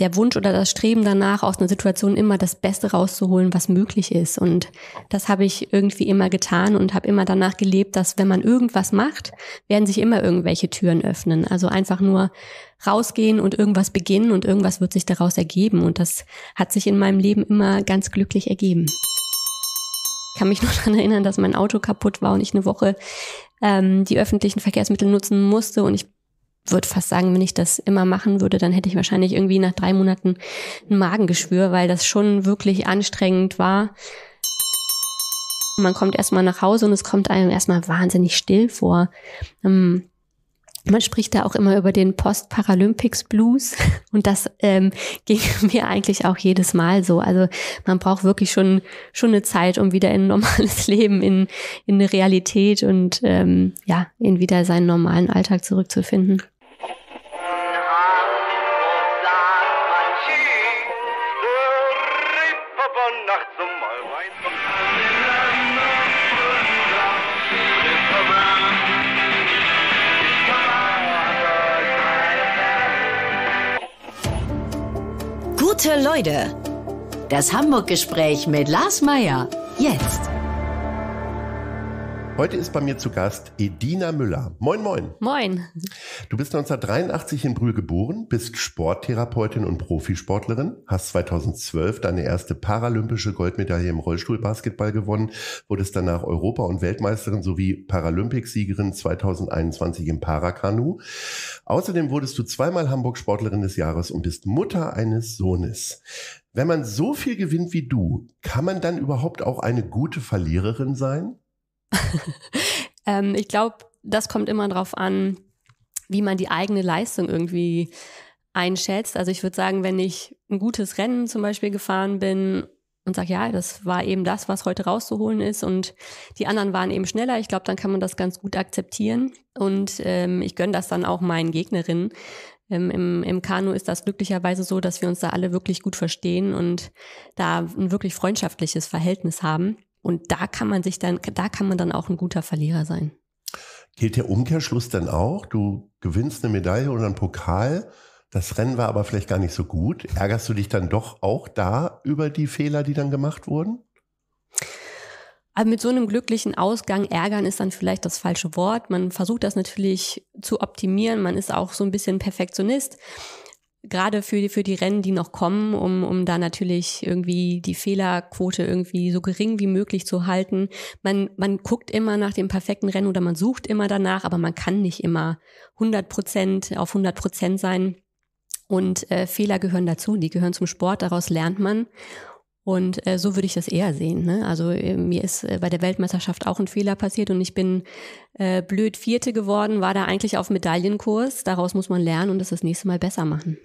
der Wunsch oder das Streben danach, aus einer Situation immer das Beste rauszuholen, was möglich ist. Und das habe ich irgendwie immer getan und habe immer danach gelebt, dass wenn man irgendwas macht, werden sich immer irgendwelche Türen öffnen. Also einfach nur rausgehen und irgendwas beginnen und irgendwas wird sich daraus ergeben. Und das hat sich in meinem Leben immer ganz glücklich ergeben. Ich kann mich nur daran erinnern, dass mein Auto kaputt war und ich eine Woche ähm, die öffentlichen Verkehrsmittel nutzen musste und ich würde fast sagen, wenn ich das immer machen würde, dann hätte ich wahrscheinlich irgendwie nach drei Monaten ein Magengeschwür, weil das schon wirklich anstrengend war. Man kommt erstmal nach Hause und es kommt einem erstmal wahnsinnig still vor. Ähm, man spricht da auch immer über den Post-Paralympics-Blues und das ähm, ging mir eigentlich auch jedes Mal so. Also man braucht wirklich schon schon eine Zeit, um wieder in ein normales Leben, in, in eine Realität und ähm, ja, in wieder seinen normalen Alltag zurückzufinden. Nette Leute. Das Hamburg-Gespräch mit Lars Meier. Jetzt. Heute ist bei mir zu Gast Edina Müller. Moin, moin. Moin. Du bist 1983 in Brühl geboren, bist Sporttherapeutin und Profisportlerin, hast 2012 deine erste paralympische Goldmedaille im Rollstuhlbasketball gewonnen, wurdest danach Europa- und Weltmeisterin sowie Paralympicsiegerin 2021 im Parakanu. Außerdem wurdest du zweimal Hamburg Sportlerin des Jahres und bist Mutter eines Sohnes. Wenn man so viel gewinnt wie du, kann man dann überhaupt auch eine gute Verliererin sein? ähm, ich glaube, das kommt immer darauf an, wie man die eigene Leistung irgendwie einschätzt. Also ich würde sagen, wenn ich ein gutes Rennen zum Beispiel gefahren bin und sage, ja, das war eben das, was heute rauszuholen ist und die anderen waren eben schneller, ich glaube, dann kann man das ganz gut akzeptieren und ähm, ich gönne das dann auch meinen Gegnerinnen. Ähm, im, Im Kanu ist das glücklicherweise so, dass wir uns da alle wirklich gut verstehen und da ein wirklich freundschaftliches Verhältnis haben. Und da kann man sich dann, da kann man dann auch ein guter Verlierer sein. Gilt der Umkehrschluss dann auch? Du gewinnst eine Medaille oder einen Pokal, das Rennen war aber vielleicht gar nicht so gut. Ärgerst du dich dann doch auch da über die Fehler, die dann gemacht wurden? Aber mit so einem glücklichen Ausgang ärgern ist dann vielleicht das falsche Wort. Man versucht das natürlich zu optimieren. Man ist auch so ein bisschen Perfektionist gerade für die, für die Rennen, die noch kommen, um, um da natürlich irgendwie die Fehlerquote irgendwie so gering wie möglich zu halten. Man, man guckt immer nach dem perfekten Rennen oder man sucht immer danach, aber man kann nicht immer 100 Prozent auf 100 Prozent sein. Und äh, Fehler gehören dazu, die gehören zum Sport, daraus lernt man. Und äh, so würde ich das eher sehen. Ne? Also äh, mir ist äh, bei der Weltmeisterschaft auch ein Fehler passiert und ich bin äh, blöd Vierte geworden, war da eigentlich auf Medaillenkurs. Daraus muss man lernen und das das nächste Mal besser machen.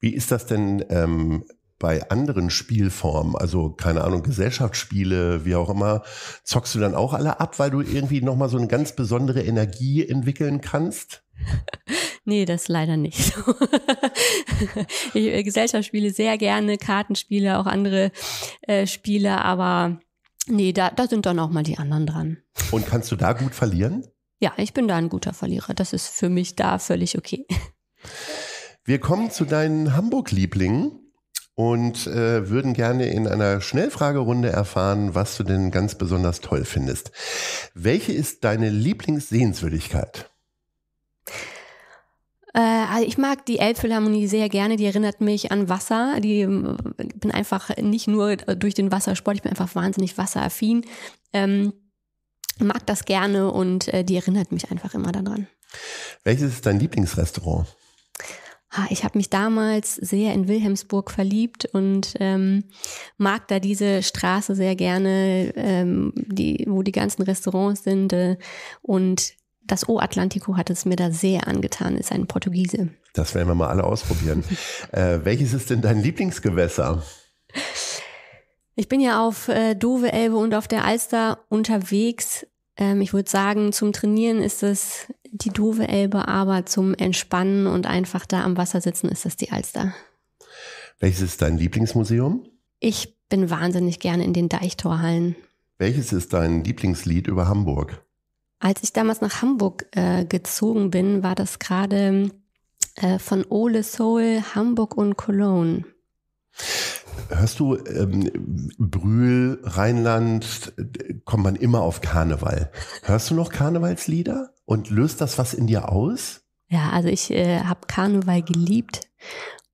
Wie ist das denn ähm, bei anderen Spielformen, also keine Ahnung, Gesellschaftsspiele, wie auch immer, zockst du dann auch alle ab, weil du irgendwie nochmal so eine ganz besondere Energie entwickeln kannst? Nee, das leider nicht. ich äh, Gesellschaftsspiele sehr gerne, Kartenspiele, auch andere äh, Spiele, aber nee, da, da sind dann auch mal die anderen dran. Und kannst du da gut verlieren? Ja, ich bin da ein guter Verlierer. Das ist für mich da völlig okay. Wir kommen zu deinen Hamburg-Lieblingen und äh, würden gerne in einer Schnellfragerunde erfahren, was du denn ganz besonders toll findest. Welche ist deine Lieblingssehenswürdigkeit? Äh, also ich mag die Elbphilharmonie sehr gerne, die erinnert mich an Wasser. Die, ich ähm, bin einfach nicht nur durch den Wassersport, ich bin einfach wahnsinnig wasseraffin. Ähm, mag das gerne und äh, die erinnert mich einfach immer daran. Welches ist dein Lieblingsrestaurant? ha, ich habe mich damals sehr in Wilhelmsburg verliebt und ähm, mag da diese Straße sehr gerne, ähm, die, wo die ganzen Restaurants sind. Äh, und das O Atlantico hat es mir da sehr angetan, ist ein Portugiese. Das werden wir mal alle ausprobieren. äh, welches ist denn dein Lieblingsgewässer? Ich bin ja auf äh, Dove, Elbe und auf der Alster unterwegs ähm, ich würde sagen, zum Trainieren ist es die doofe Elbe, aber zum Entspannen und einfach da am Wasser sitzen ist es die Alster. Welches ist dein Lieblingsmuseum? Ich bin wahnsinnig gerne in den Deichtorhallen. Welches ist dein Lieblingslied über Hamburg? Als ich damals nach Hamburg äh, gezogen bin, war das gerade äh, von Ole Soul Hamburg und Cologne. Hörst du, ähm, Brühl, Rheinland, kommt man immer auf Karneval. Hörst du noch Karnevalslieder und löst das was in dir aus? Ja, also ich äh, habe Karneval geliebt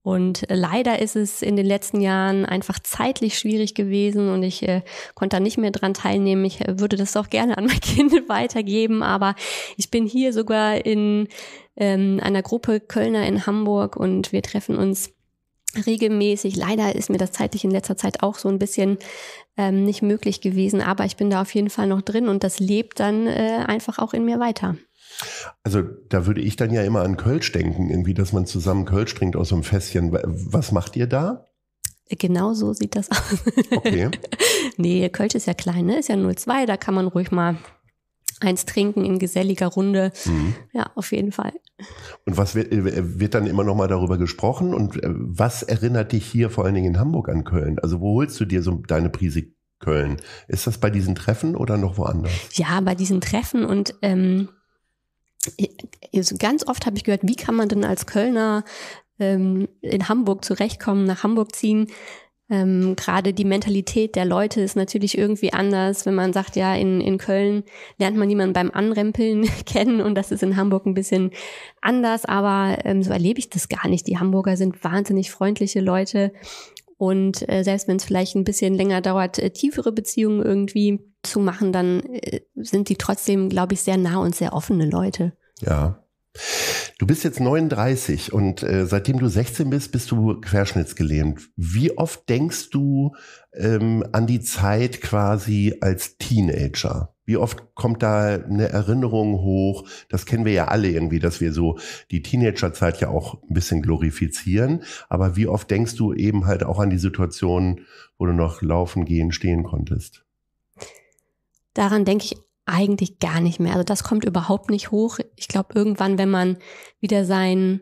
und leider ist es in den letzten Jahren einfach zeitlich schwierig gewesen und ich äh, konnte da nicht mehr dran teilnehmen. Ich äh, würde das auch gerne an mein Kind weitergeben, aber ich bin hier sogar in ähm, einer Gruppe Kölner in Hamburg und wir treffen uns regelmäßig. Leider ist mir das zeitlich in letzter Zeit auch so ein bisschen ähm, nicht möglich gewesen, aber ich bin da auf jeden Fall noch drin und das lebt dann äh, einfach auch in mir weiter. Also da würde ich dann ja immer an Kölsch denken, irgendwie, dass man zusammen Kölsch trinkt aus so einem Fässchen. Was macht ihr da? Genau so sieht das aus. Okay. nee, Kölsch ist ja klein, ne? Ist ja 02, da kann man ruhig mal eins trinken in geselliger Runde. Mhm. Ja, auf jeden Fall. Und was wird, äh, wird dann immer noch mal darüber gesprochen? Und äh, was erinnert dich hier vor allen Dingen in Hamburg an Köln? Also wo holst du dir so deine Prise Köln? Ist das bei diesen Treffen oder noch woanders? Ja, bei diesen Treffen und ähm, ganz oft habe ich gehört, wie kann man denn als Kölner ähm, in Hamburg zurechtkommen, nach Hamburg ziehen? ähm, gerade die Mentalität der Leute ist natürlich irgendwie anders, wenn man sagt, ja, in, in Köln lernt man jemanden beim Anrempeln kennen und das ist in Hamburg ein bisschen anders, aber ähm, so erlebe ich das gar nicht. Die Hamburger sind wahnsinnig freundliche Leute und äh, selbst wenn es vielleicht ein bisschen länger dauert, äh, tiefere Beziehungen irgendwie zu machen, dann äh, sind die trotzdem, glaube ich, sehr nah und sehr offene Leute. Ja. Du bist jetzt 39 und äh, seitdem du 16 bist, bist du querschnittsgelähmt. Wie oft denkst du ähm, an die Zeit quasi als Teenager? Wie oft kommt da eine Erinnerung hoch? Das kennen wir ja alle irgendwie, dass wir so die Teenagerzeit ja auch ein bisschen glorifizieren. Aber wie oft denkst du eben halt auch an die Situation, wo du noch laufen, gehen, stehen konntest? Daran denke ich eigentlich gar nicht mehr. Also das kommt überhaupt nicht hoch. Ich glaube, irgendwann, wenn man wieder sein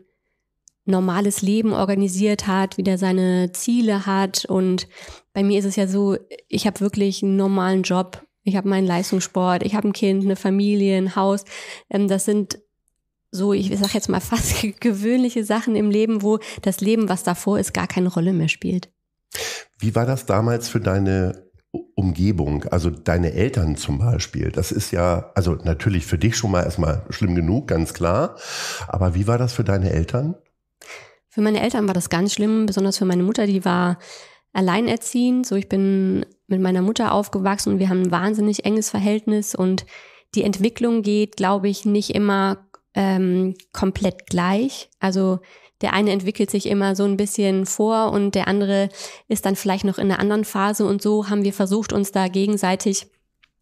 normales Leben organisiert hat, wieder seine Ziele hat. Und bei mir ist es ja so, ich habe wirklich einen normalen Job. Ich habe meinen Leistungssport, ich habe ein Kind, eine Familie, ein Haus. Ähm, das sind so, ich sage jetzt mal fast gewöhnliche Sachen im Leben, wo das Leben, was davor ist, gar keine Rolle mehr spielt. Wie war das damals für deine Umgebung, also deine Eltern zum Beispiel, das ist ja, also natürlich für dich schon mal erstmal schlimm genug, ganz klar. Aber wie war das für deine Eltern? Für meine Eltern war das ganz schlimm, besonders für meine Mutter, die war alleinerziehend. So, ich bin mit meiner Mutter aufgewachsen und wir haben ein wahnsinnig enges Verhältnis und die Entwicklung geht, glaube ich, nicht immer ähm, komplett gleich. Also der eine entwickelt sich immer so ein bisschen vor und der andere ist dann vielleicht noch in einer anderen Phase. Und so haben wir versucht, uns da gegenseitig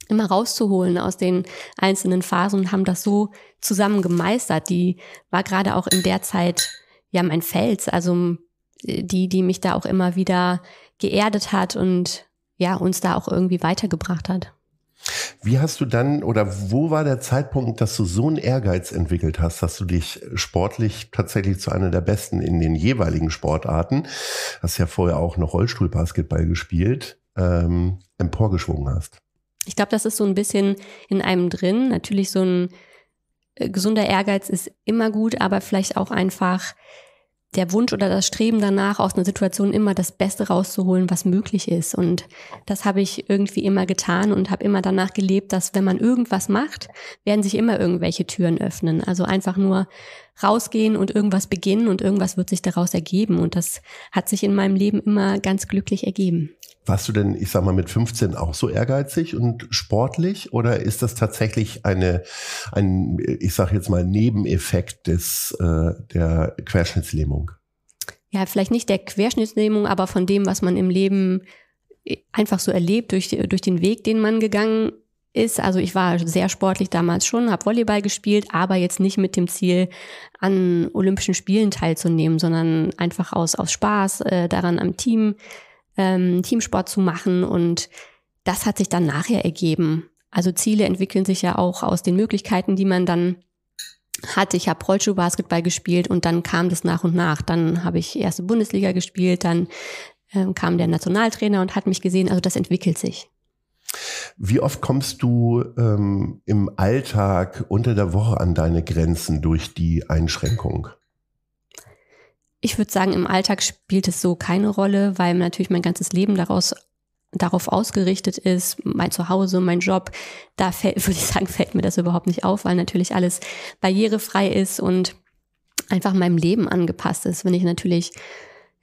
immer rauszuholen aus den einzelnen Phasen und haben das so zusammen gemeistert. Die war gerade auch in der Zeit ja mein Fels, also äh, die, die mich da auch immer wieder geerdet hat und ja, uns da auch irgendwie weitergebracht hat. Wie hast du dann oder wo war der Zeitpunkt, dass du so einen Ehrgeiz entwickelt hast, dass du dich sportlich tatsächlich zu einer der besten in den jeweiligen Sportarten, hast ja vorher auch noch Rollstuhlbasketball gespielt, ähm, emporgeschwungen hast? Ich glaube, das ist so ein bisschen in einem drin. Natürlich so ein äh, gesunder Ehrgeiz ist immer gut, aber vielleicht auch einfach der Wunsch oder das Streben danach, aus einer Situation immer das Beste rauszuholen, was möglich ist. Und das habe ich irgendwie immer getan und habe immer danach gelebt, dass wenn man irgendwas macht, werden sich immer irgendwelche Türen öffnen. Also einfach nur rausgehen und irgendwas beginnen und irgendwas wird sich daraus ergeben. Und das hat sich in meinem Leben immer ganz glücklich ergeben. Warst du denn, ich sag mal, mit 15 auch so ehrgeizig und sportlich oder ist das tatsächlich eine, ein, ich sag jetzt mal, Nebeneffekt des, äh, der Querschnittslähmung? Ja, vielleicht nicht der Querschnittslähmung, aber von dem, was man im Leben äh, einfach so erlebt, durch, durch den Weg, den man gegangen ist, also ich war sehr sportlich damals schon, habe Volleyball gespielt, aber jetzt nicht mit dem Ziel, an Olympischen Spielen teilzunehmen, sondern einfach aus, aus Spaß äh, daran am Team, ähm, Teamsport zu machen. Und das hat sich dann nachher ergeben. Also Ziele entwickeln sich ja auch aus den Möglichkeiten, die man dann hatte. Ich habe Rollschuhbasketball gespielt und dann kam das nach und nach. Dann habe ich erste Bundesliga gespielt, dann ähm, kam der Nationaltrainer und hat mich gesehen. Also das entwickelt sich. Wie oft kommst du ähm, im Alltag unter der Woche an deine Grenzen durch die Einschränkung? Ich würde sagen, im Alltag spielt es so keine Rolle, weil natürlich mein ganzes Leben daraus darauf ausgerichtet ist, mein Zuhause, mein Job, da würde ich sagen, fällt mir das überhaupt nicht auf, weil natürlich alles barrierefrei ist und einfach meinem Leben angepasst ist. Wenn ich natürlich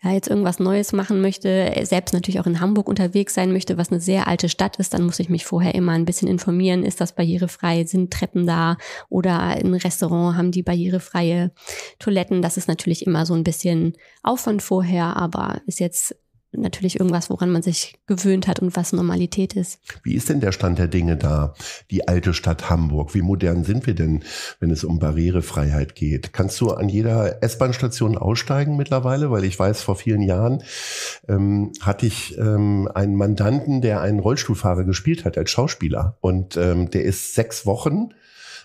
ja, jetzt irgendwas Neues machen möchte, äh, selbst natürlich auch in Hamburg unterwegs sein möchte, was eine sehr alte Stadt ist, dann muss ich mich vorher immer ein bisschen informieren, ist das barrierefrei, sind Treppen da oder ein Restaurant haben die barrierefreie Toiletten. Das ist natürlich immer so ein bisschen Aufwand vorher, aber ist jetzt natürlich irgendwas, woran man sich gewöhnt hat und was Normalität ist. Wie ist denn der Stand der Dinge da, die alte Stadt Hamburg? Wie modern sind wir denn, wenn es um Barrierefreiheit geht? Kannst du an jeder S-Bahn-Station aussteigen mittlerweile? Weil ich weiß, vor vielen Jahren ähm, hatte ich ähm, einen Mandanten, der einen Rollstuhlfahrer gespielt hat als Schauspieler. Und ähm, der ist sechs Wochen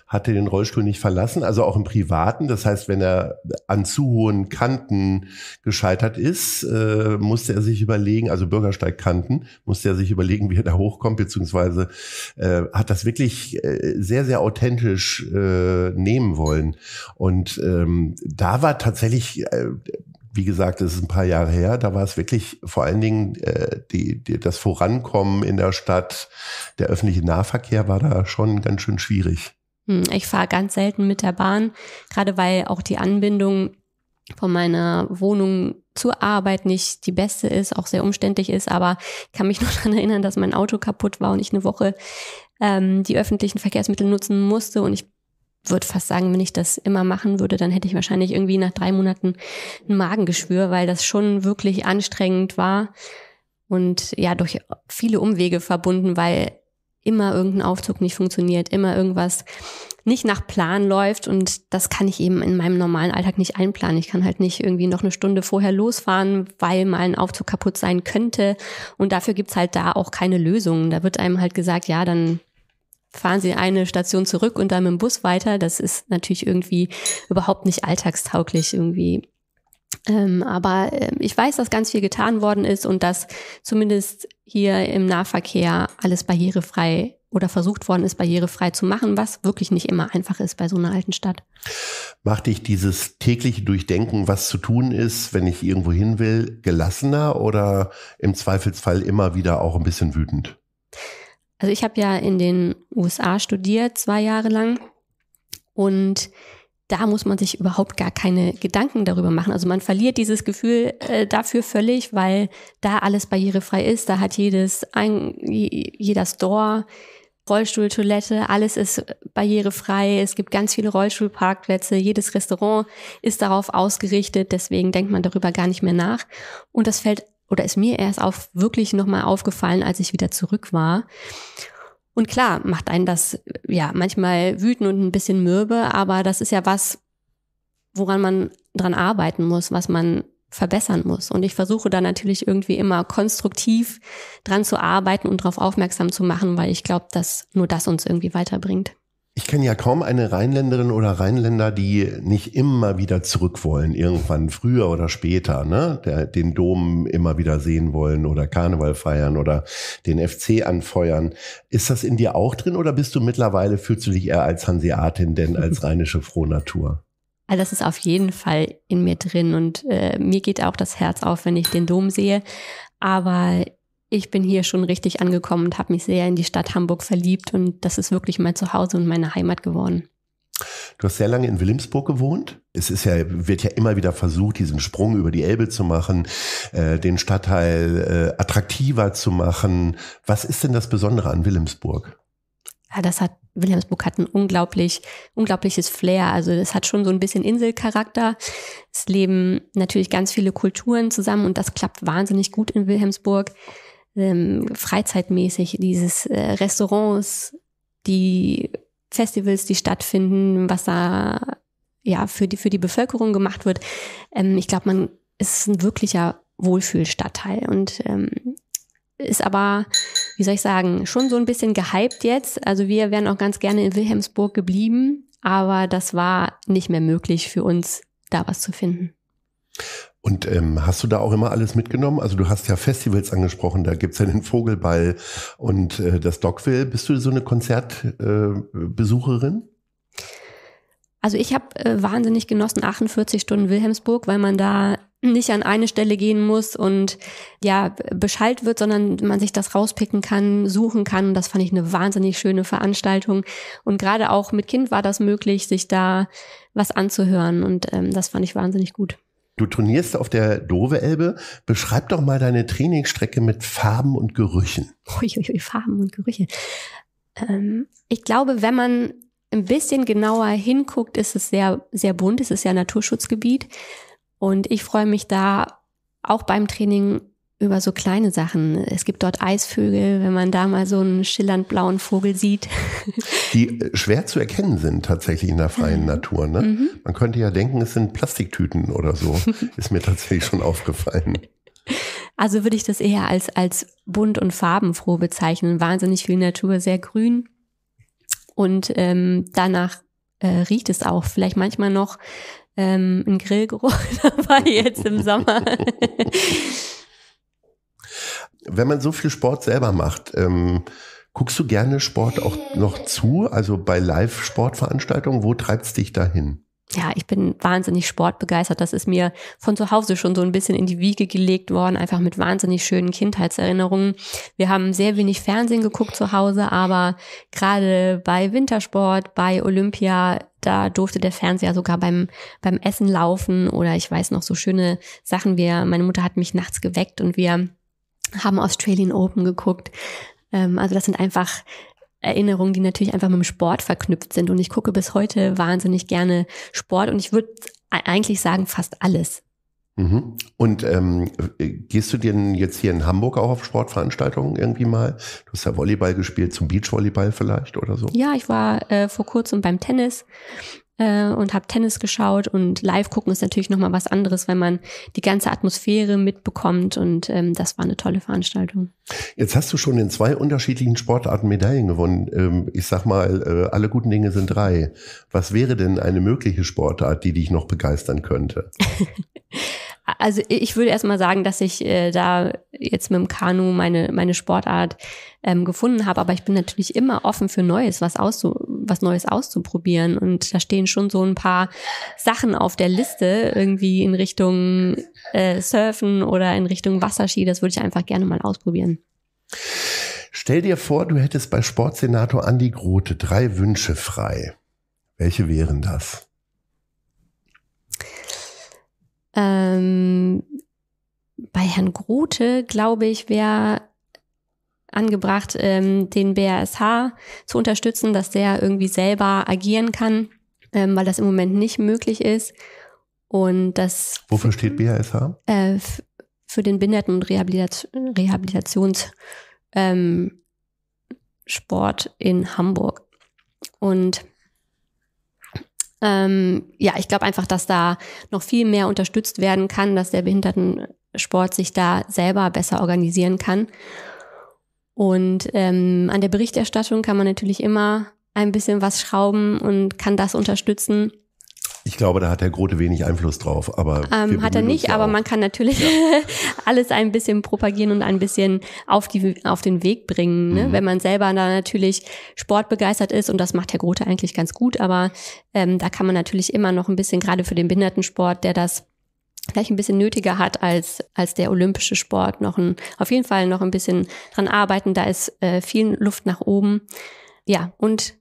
hatte den Rollstuhl nicht verlassen, also auch im Privaten. Das heißt, wenn er an zu hohen Kanten gescheitert ist, äh, musste er sich überlegen, also Bürgersteigkanten, musste er sich überlegen, wie er da hochkommt, beziehungsweise äh, hat das wirklich äh, sehr, sehr authentisch äh, nehmen wollen. Und ähm, da war tatsächlich äh, wie gesagt, es ist ein paar Jahre her, da war es wirklich vor allen Dingen äh, die, die, das Vorankommen in der Stadt, der öffentliche Nahverkehr war da schon ganz schön schwierig. Hm, ich fahre ganz selten mit der Bahn, gerade weil auch die Anbindung von meiner Wohnung zur Arbeit nicht die beste ist, auch sehr umständlich ist, aber ich kann mich noch daran erinnern, dass mein Auto kaputt war und ich eine Woche ähm, die öffentlichen Verkehrsmittel nutzen musste und ich würde fast sagen, wenn ich das immer machen würde, dann hätte ich wahrscheinlich irgendwie nach drei Monaten ein Magengeschwür, weil das schon wirklich anstrengend war und ja durch viele Umwege verbunden, weil immer irgendein Aufzug nicht funktioniert, immer irgendwas nicht nach Plan läuft und das kann ich eben in meinem normalen Alltag nicht einplanen. Ich kann halt nicht irgendwie noch eine Stunde vorher losfahren, weil mal ein Aufzug kaputt sein könnte und dafür gibt's halt da auch keine Lösungen. Da wird einem halt gesagt, ja, dann fahren Sie eine Station zurück und dann mit dem Bus weiter. Das ist natürlich irgendwie überhaupt nicht alltagstauglich irgendwie ähm, aber äh, ich weiß, dass ganz viel getan worden ist und dass zumindest hier im Nahverkehr alles barrierefrei oder versucht worden ist, barrierefrei zu machen, was wirklich nicht immer einfach ist bei so einer alten Stadt. Macht dich dieses tägliche Durchdenken, was zu tun ist, wenn ich irgendwo hin will, gelassener oder im Zweifelsfall immer wieder auch ein bisschen wütend? Also ich habe ja in den USA studiert, zwei Jahre lang. Und da muss man sich überhaupt gar keine Gedanken darüber machen. Also man verliert dieses Gefühl äh, dafür völlig, weil da alles barrierefrei ist. Da hat jedes ein, jeder Store Rollstuhltoilette, alles ist barrierefrei. Es gibt ganz viele Rollstuhlparkplätze. Jedes Restaurant ist darauf ausgerichtet. Deswegen denkt man darüber gar nicht mehr nach. Und das fällt oder ist mir erst auf wirklich nochmal aufgefallen, als ich wieder zurück war. Und klar, macht einen das ja manchmal wütend und ein bisschen mürbe, aber das ist ja was, woran man dran arbeiten muss, was man verbessern muss. Und ich versuche da natürlich irgendwie immer konstruktiv dran zu arbeiten und darauf aufmerksam zu machen, weil ich glaube, dass nur das uns irgendwie weiterbringt. Ich kenne ja kaum eine Rheinländerin oder Rheinländer, die nicht immer wieder zurück wollen, irgendwann früher oder später, ne? Der, den Dom immer wieder sehen wollen oder Karneval feiern oder den FC anfeuern. Ist das in dir auch drin oder bist du mittlerweile, fühlst du dich eher als Hanseatin denn als rheinische Frohnatur? Also das ist auf jeden Fall in mir drin und äh, mir geht auch das Herz auf, wenn ich den Dom sehe. Aber ich bin hier schon richtig angekommen und habe mich sehr in die Stadt Hamburg verliebt und das ist wirklich mein Zuhause und meine Heimat geworden. Du hast sehr lange in Wilhelmsburg gewohnt. Es ist ja, wird ja immer wieder versucht, diesen Sprung über die Elbe zu machen, äh, den Stadtteil äh, attraktiver zu machen. Was ist denn das Besondere an Wilhelmsburg? Ja, das hat, Wilhelmsburg hat ein unglaublich, unglaubliches Flair. Also es hat schon so ein bisschen Inselcharakter. Es leben natürlich ganz viele Kulturen zusammen und das klappt wahnsinnig gut in Wilhelmsburg ähm, freizeitmäßig dieses äh, Restaurants, die Festivals, die stattfinden, was da ja für die für die Bevölkerung gemacht wird. Ähm, ich glaube, man ist ein wirklicher Wohlfühlstadtteil und ähm, ist aber, wie soll ich sagen, schon so ein bisschen gehypt jetzt. Also wir wären auch ganz gerne in Wilhelmsburg geblieben, aber das war nicht mehr möglich für uns, da was zu finden. Und ähm, hast du da auch immer alles mitgenommen? Also du hast ja Festivals angesprochen, da gibt es ja den Vogelball und äh, das Dockville. Bist du so eine Konzertbesucherin? Äh, also ich habe äh, wahnsinnig genossen 48 Stunden Wilhelmsburg, weil man da nicht an eine Stelle gehen muss und ja, beschallt wird, sondern man sich das rauspicken kann, suchen kann. Und das fand ich eine wahnsinnig schöne Veranstaltung. Und gerade auch mit Kind war das möglich, sich da was anzuhören. Und ähm, das fand ich wahnsinnig gut. Du trainierst auf der Dove-Elbe. Beschreib doch mal deine Trainingsstrecke mit Farben und Gerüchen. Uiuiui, Farben und Gerüche. Ähm, ich glaube, wenn man ein bisschen genauer hinguckt, ist es sehr, sehr bunt. Es ist ja Naturschutzgebiet. Und ich freue mich da auch beim Training über so kleine Sachen. Es gibt dort Eisvögel, wenn man da mal so einen schillernd blauen Vogel sieht. Die äh, schwer zu erkennen sind tatsächlich in der freien mhm. Natur. Ne? Mhm. Man könnte ja denken, es sind Plastiktüten oder so. Ist mir tatsächlich schon aufgefallen. Also würde ich das eher als, als bunt und farbenfroh bezeichnen. Wahnsinnig viel Natur, sehr grün. Und ähm, danach äh, riecht es auch vielleicht manchmal noch ähm, ein Grillgeruch dabei jetzt im Sommer. Wenn man so viel Sport selber macht, ähm, guckst du gerne Sport auch noch zu? Also bei Live-Sportveranstaltungen, wo treibt es dich dahin? ja, ich bin wahnsinnig sportbegeistert. Das ist mir von zu Hause schon so ein bisschen in die Wiege gelegt worden, einfach mit wahnsinnig schönen Kindheitserinnerungen. Wir haben sehr wenig Fernsehen geguckt zu Hause, aber gerade bei Wintersport, bei Olympia, da durfte der Fernseher sogar beim, beim Essen laufen oder ich weiß noch so schöne Sachen. Wir, meine Mutter hat mich nachts geweckt und wir haben Australian Open geguckt. Ähm, also das sind einfach Erinnerungen, die natürlich einfach mit dem Sport verknüpft sind. Und ich gucke bis heute wahnsinnig gerne Sport und ich würde eigentlich sagen fast alles. Mhm. Und ähm, gehst du denn jetzt hier in Hamburg auch auf Sportveranstaltungen irgendwie mal? Du hast ja Volleyball gespielt, zum Beachvolleyball vielleicht oder so? Ja, ich war äh, vor kurzem beim Tennis äh, und habe Tennis geschaut und live gucken ist natürlich nochmal was anderes, wenn man die ganze Atmosphäre mitbekommt und ähm, das war eine tolle Veranstaltung. Jetzt hast du schon in zwei unterschiedlichen Sportarten Medaillen gewonnen. Ähm, ich sag mal, äh, alle guten Dinge sind drei. Was wäre denn eine mögliche Sportart, die dich noch begeistern könnte? also ich würde erstmal sagen, dass ich äh, da jetzt mit dem Kanu meine, meine Sportart ähm, gefunden habe, aber ich bin natürlich immer offen für Neues, was auszu was Neues auszuprobieren. Und da stehen schon so ein paar Sachen auf der Liste, irgendwie in Richtung äh, Surfen oder in Richtung Wasserski. Das würde ich einfach gerne mal ausprobieren. Stell dir vor, du hättest bei Sportsenator Andi Grote drei Wünsche frei. Welche wären das? Ähm, bei Herrn Grote, glaube ich, wäre angebracht, ähm, den BRSH zu unterstützen, dass der irgendwie selber agieren kann, ähm, weil das im Moment nicht möglich ist. Und das. Wofür steht BRSH? Äh, für den Behinderten- und Rehabilitat Rehabilitationssport ähm, in Hamburg. Und ähm, ja, ich glaube einfach, dass da noch viel mehr unterstützt werden kann, dass der Behindertensport sich da selber besser organisieren kann. Und ähm, an der Berichterstattung kann man natürlich immer ein bisschen was schrauben und kann das unterstützen. Ich glaube, da hat Herr Grote wenig Einfluss drauf, aber ähm, hat er nicht. Aber auch. man kann natürlich ja. alles ein bisschen propagieren und ein bisschen auf die auf den Weg bringen, ne? Mhm. wenn man selber da natürlich sportbegeistert ist und das macht Herr Grote eigentlich ganz gut. Aber ähm, da kann man natürlich immer noch ein bisschen gerade für den Behindertensport, der das vielleicht ein bisschen nötiger hat als, als der olympische Sport. Noch ein, auf jeden Fall noch ein bisschen dran arbeiten. Da ist äh, viel Luft nach oben. Ja, und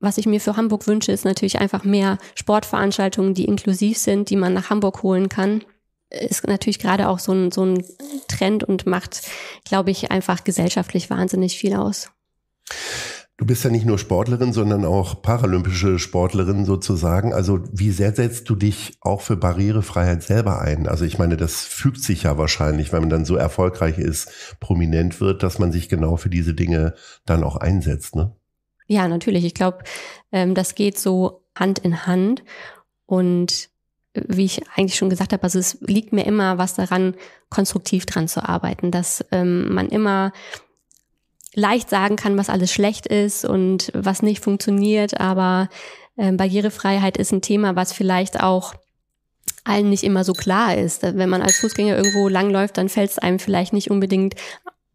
was ich mir für Hamburg wünsche, ist natürlich einfach mehr Sportveranstaltungen, die inklusiv sind, die man nach Hamburg holen kann. Ist natürlich gerade auch so ein, so ein Trend und macht, glaube ich, einfach gesellschaftlich wahnsinnig viel aus. Du bist ja nicht nur Sportlerin, sondern auch paralympische Sportlerin sozusagen. Also wie sehr setzt du dich auch für Barrierefreiheit selber ein? Also ich meine, das fügt sich ja wahrscheinlich, wenn man dann so erfolgreich ist, prominent wird, dass man sich genau für diese Dinge dann auch einsetzt, ne? Ja, natürlich. Ich glaube, ähm, das geht so Hand in Hand. Und äh, wie ich eigentlich schon gesagt habe, also es liegt mir immer was daran, konstruktiv dran zu arbeiten, dass ähm, man immer leicht sagen kann, was alles schlecht ist und was nicht funktioniert, aber äh, Barrierefreiheit ist ein Thema, was vielleicht auch allen nicht immer so klar ist. Wenn man als Fußgänger irgendwo langläuft, dann fällt es einem vielleicht nicht unbedingt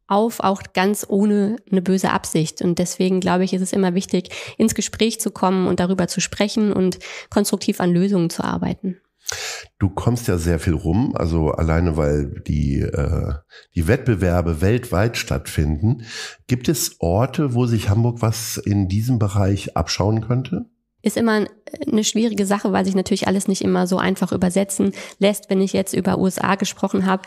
auf, auch ganz ohne eine böse Absicht. Und deswegen glaube ich, ist es immer wichtig, ins Gespräch zu kommen und darüber zu sprechen und konstruktiv an Lösungen zu arbeiten. Du kommst ja sehr viel rum, also alleine weil die, äh, die Wettbewerbe weltweit stattfinden. Gibt es Orte, wo sich Hamburg was in diesem Bereich abschauen könnte? Ist immer eine äh, schwierige Sache, weil sich natürlich alles nicht immer so einfach übersetzen lässt. Wenn ich jetzt über USA gesprochen habe,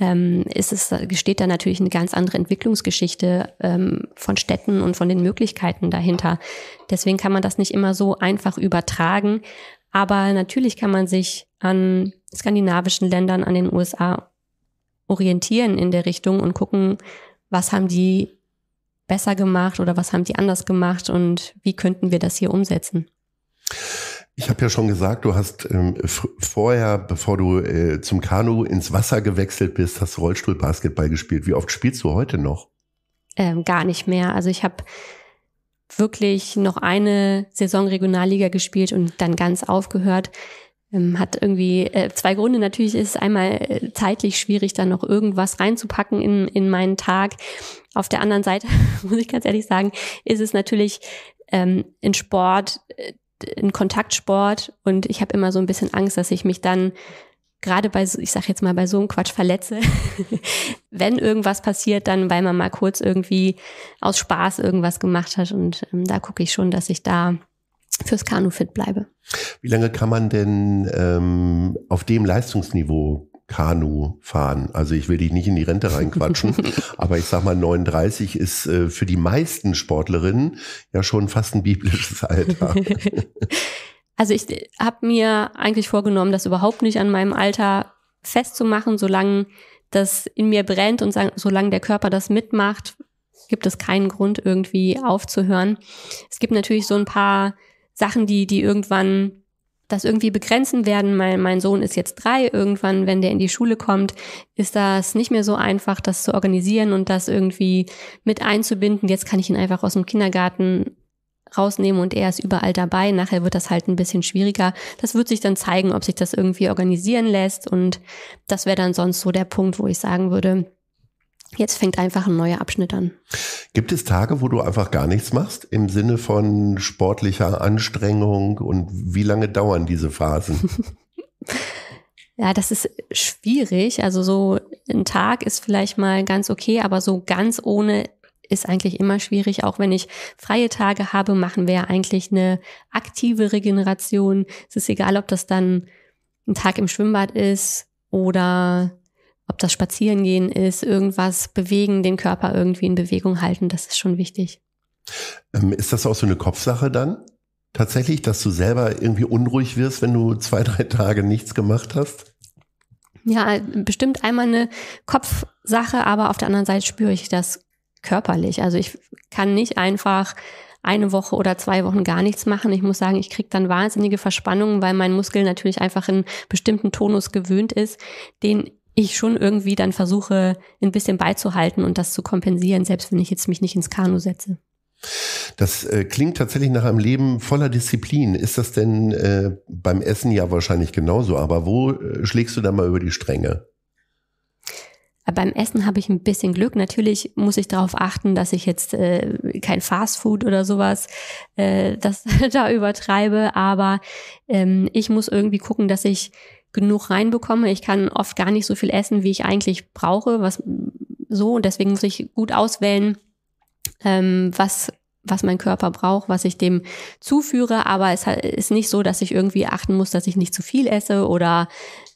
ähm, ist es, steht da natürlich eine ganz andere Entwicklungsgeschichte ähm, von Städten und von den Möglichkeiten dahinter. Deswegen kann man das nicht immer so einfach übertragen. Aber natürlich kann man sich an skandinavischen Ländern, an den USA orientieren in der Richtung und gucken, was haben die besser gemacht oder was haben die anders gemacht und wie könnten wir das hier umsetzen. Ich habe ja schon gesagt, du hast ähm, vorher, bevor du äh, zum Kanu ins Wasser gewechselt bist, hast Rollstuhlbasketball gespielt. Wie oft spielst du heute noch? Ähm, gar nicht mehr. Also ich habe wirklich noch eine Saison Regionalliga gespielt und dann ganz aufgehört. Ähm, hat irgendwie äh, zwei Gründe. Natürlich ist es einmal äh, zeitlich schwierig, da noch irgendwas reinzupacken in, in meinen Tag. Auf der anderen Seite, muss ich ganz ehrlich sagen, ist es natürlich ähm, in Sport, äh, in Kontaktsport und ich habe immer so ein bisschen Angst, dass ich mich dann gerade bei, ich sag jetzt mal, bei so einem Quatsch verletze, wenn irgendwas passiert, dann weil man mal kurz irgendwie aus Spaß irgendwas gemacht hat. Und ähm, da gucke ich schon, dass ich da fürs Kanu fit bleibe. Wie lange kann man denn ähm, auf dem Leistungsniveau Kanu fahren. Also ich will dich nicht in die Rente reinquatschen, aber ich sag mal 39 ist äh, für die meisten Sportlerinnen ja schon fast ein biblisches Alter. Also ich habe mir eigentlich vorgenommen, das überhaupt nicht an meinem Alter festzumachen, solange das in mir brennt und solange der Körper das mitmacht, gibt es keinen Grund irgendwie aufzuhören. Es gibt natürlich so ein paar Sachen, die, die irgendwann das irgendwie begrenzen werden. Mein, mein Sohn ist jetzt drei. Irgendwann, wenn der in die Schule kommt, ist das nicht mehr so einfach, das zu organisieren und das irgendwie mit einzubinden. Jetzt kann ich ihn einfach aus dem Kindergarten rausnehmen und er ist überall dabei. Nachher wird das halt ein bisschen schwieriger. Das wird sich dann zeigen, ob sich das irgendwie organisieren lässt. Und das wäre dann sonst so der Punkt, wo ich sagen würde, Jetzt fängt einfach ein neuer Abschnitt an. Gibt es Tage, wo du einfach gar nichts machst im Sinne von sportlicher Anstrengung und wie lange dauern diese Phasen? ja, das ist schwierig. Also so ein Tag ist vielleicht mal ganz okay, aber so ganz ohne ist eigentlich immer schwierig. Auch wenn ich freie Tage habe, machen wir ja eigentlich eine aktive Regeneration. Es ist egal, ob das dann ein Tag im Schwimmbad ist oder ob das Spazierengehen ist, irgendwas bewegen, den Körper irgendwie in Bewegung halten, das ist schon wichtig. Ähm, ist das auch so eine Kopfsache dann? Tatsächlich, dass du selber irgendwie unruhig wirst, wenn du zwei, drei Tage nichts gemacht hast? Ja, bestimmt einmal eine Kopfsache, aber auf der anderen Seite spüre ich das körperlich. Also ich kann nicht einfach eine Woche oder zwei Wochen gar nichts machen. Ich muss sagen, ich kriege dann wahnsinnige Verspannungen, weil mein Muskel natürlich einfach in bestimmten Tonus gewöhnt ist, den ich schon irgendwie dann versuche, ein bisschen beizuhalten und das zu kompensieren, selbst wenn ich jetzt mich nicht ins Kanu setze. Das äh, klingt tatsächlich nach einem Leben voller Disziplin. Ist das denn äh, beim Essen ja wahrscheinlich genauso? Aber wo äh, schlägst du da mal über die Stränge? Beim Essen habe ich ein bisschen Glück. Natürlich muss ich darauf achten, dass ich jetzt äh, kein Fastfood oder sowas äh, das da übertreibe, aber ähm, ich muss irgendwie gucken, dass ich genug reinbekomme. Ich kann oft gar nicht so viel essen, wie ich eigentlich brauche, was so und deswegen muss ich gut auswählen, ähm, was was mein Körper braucht, was ich dem zuführe. Aber es ist nicht so, dass ich irgendwie achten muss, dass ich nicht zu viel esse oder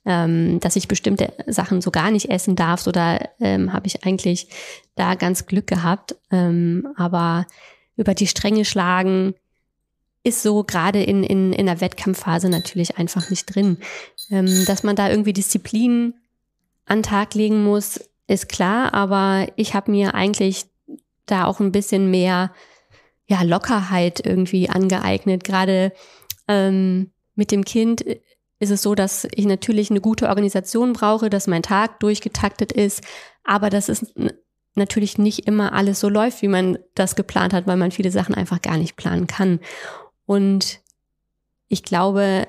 ähm, dass ich bestimmte Sachen so gar nicht essen darf oder ähm, habe ich eigentlich da ganz Glück gehabt. Ähm, aber über die Stränge schlagen ist so gerade in, in, in der Wettkampfphase natürlich einfach nicht drin. Ähm, dass man da irgendwie Disziplin an Tag legen muss, ist klar, aber ich habe mir eigentlich da auch ein bisschen mehr ja, Lockerheit irgendwie angeeignet. Gerade ähm, mit dem Kind ist es so, dass ich natürlich eine gute Organisation brauche, dass mein Tag durchgetaktet ist, aber dass es natürlich nicht immer alles so läuft, wie man das geplant hat, weil man viele Sachen einfach gar nicht planen kann. Und ich glaube,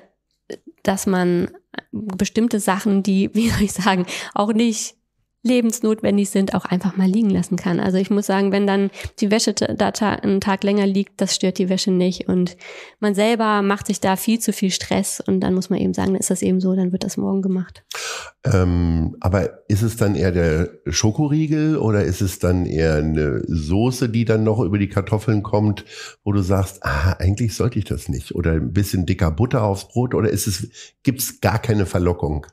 dass man bestimmte Sachen, die, wie soll ich sagen, auch nicht lebensnotwendig sind, auch einfach mal liegen lassen kann. Also ich muss sagen, wenn dann die Wäsche da einen Tag länger liegt, das stört die Wäsche nicht. Und man selber macht sich da viel zu viel Stress und dann muss man eben sagen, ist das eben so, dann wird das morgen gemacht. Ähm, aber ist es dann eher der Schokoriegel oder ist es dann eher eine Soße, die dann noch über die Kartoffeln kommt, wo du sagst, ah, eigentlich sollte ich das nicht? Oder ein bisschen dicker Butter aufs Brot oder ist es, gibt's gar keine Verlockung?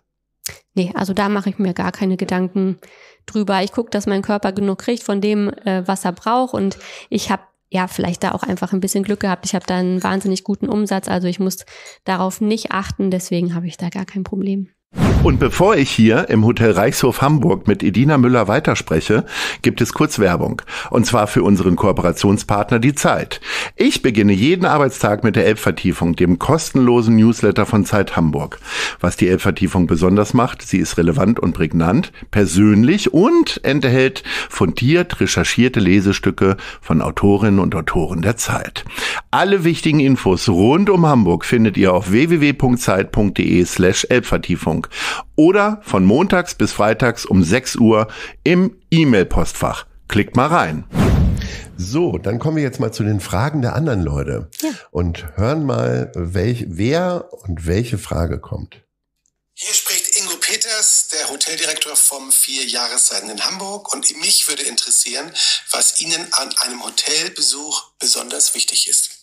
Nee, also da mache ich mir gar keine Gedanken drüber. Ich gucke, dass mein Körper genug kriegt von dem, äh, was er braucht. Und ich habe ja vielleicht da auch einfach ein bisschen Glück gehabt. Ich habe da einen wahnsinnig guten Umsatz, also ich muss darauf nicht achten. Deswegen habe ich da gar kein Problem. Und bevor ich hier im Hotel Reichshof Hamburg mit Edina Müller weiterspreche, gibt es kurz Werbung. Und zwar für unseren Kooperationspartner Die Zeit. Ich beginne jeden Arbeitstag mit der Elbvertiefung, dem kostenlosen Newsletter von Zeit Hamburg. Was die Elbvertiefung besonders macht, sie ist relevant und prägnant, persönlich und enthält fundiert recherchierte Lesestücke von Autorinnen und Autoren der Zeit. Alle wichtigen Infos rund um Hamburg findet ihr auf www.zeit.de slash Elbvertiefung. Sendung oder von montags bis freitags um 6 Uhr im E-Mail-Postfach. Klickt mal rein. So, dann kommen wir jetzt mal zu den Fragen der anderen Leute ja. und hören mal, welch, wer und welche Frage kommt. Hier spricht Ingo Peters, der Hoteldirektor vom Vier Jahreszeiten in Hamburg. Und mich würde interessieren, was Ihnen an einem Hotelbesuch besonders wichtig ist.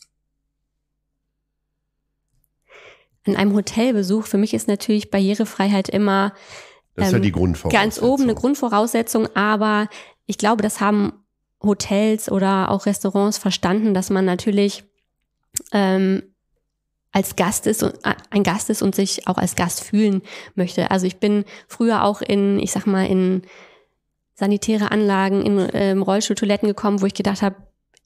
in einem Hotelbesuch, für mich ist natürlich Barrierefreiheit immer das ist ja ähm, die Grundvoraussetzung. Ganz oben eine Grundvoraussetzung, aber ich glaube, das haben Hotels oder auch Restaurants verstanden, dass man natürlich ähm, als Gast ist und äh, ein Gast ist und sich auch als Gast fühlen möchte. Also ich bin früher auch in, ich sag mal, in sanitäre Anlagen, in ähm, Rollstuhltoiletten gekommen, wo ich gedacht habe,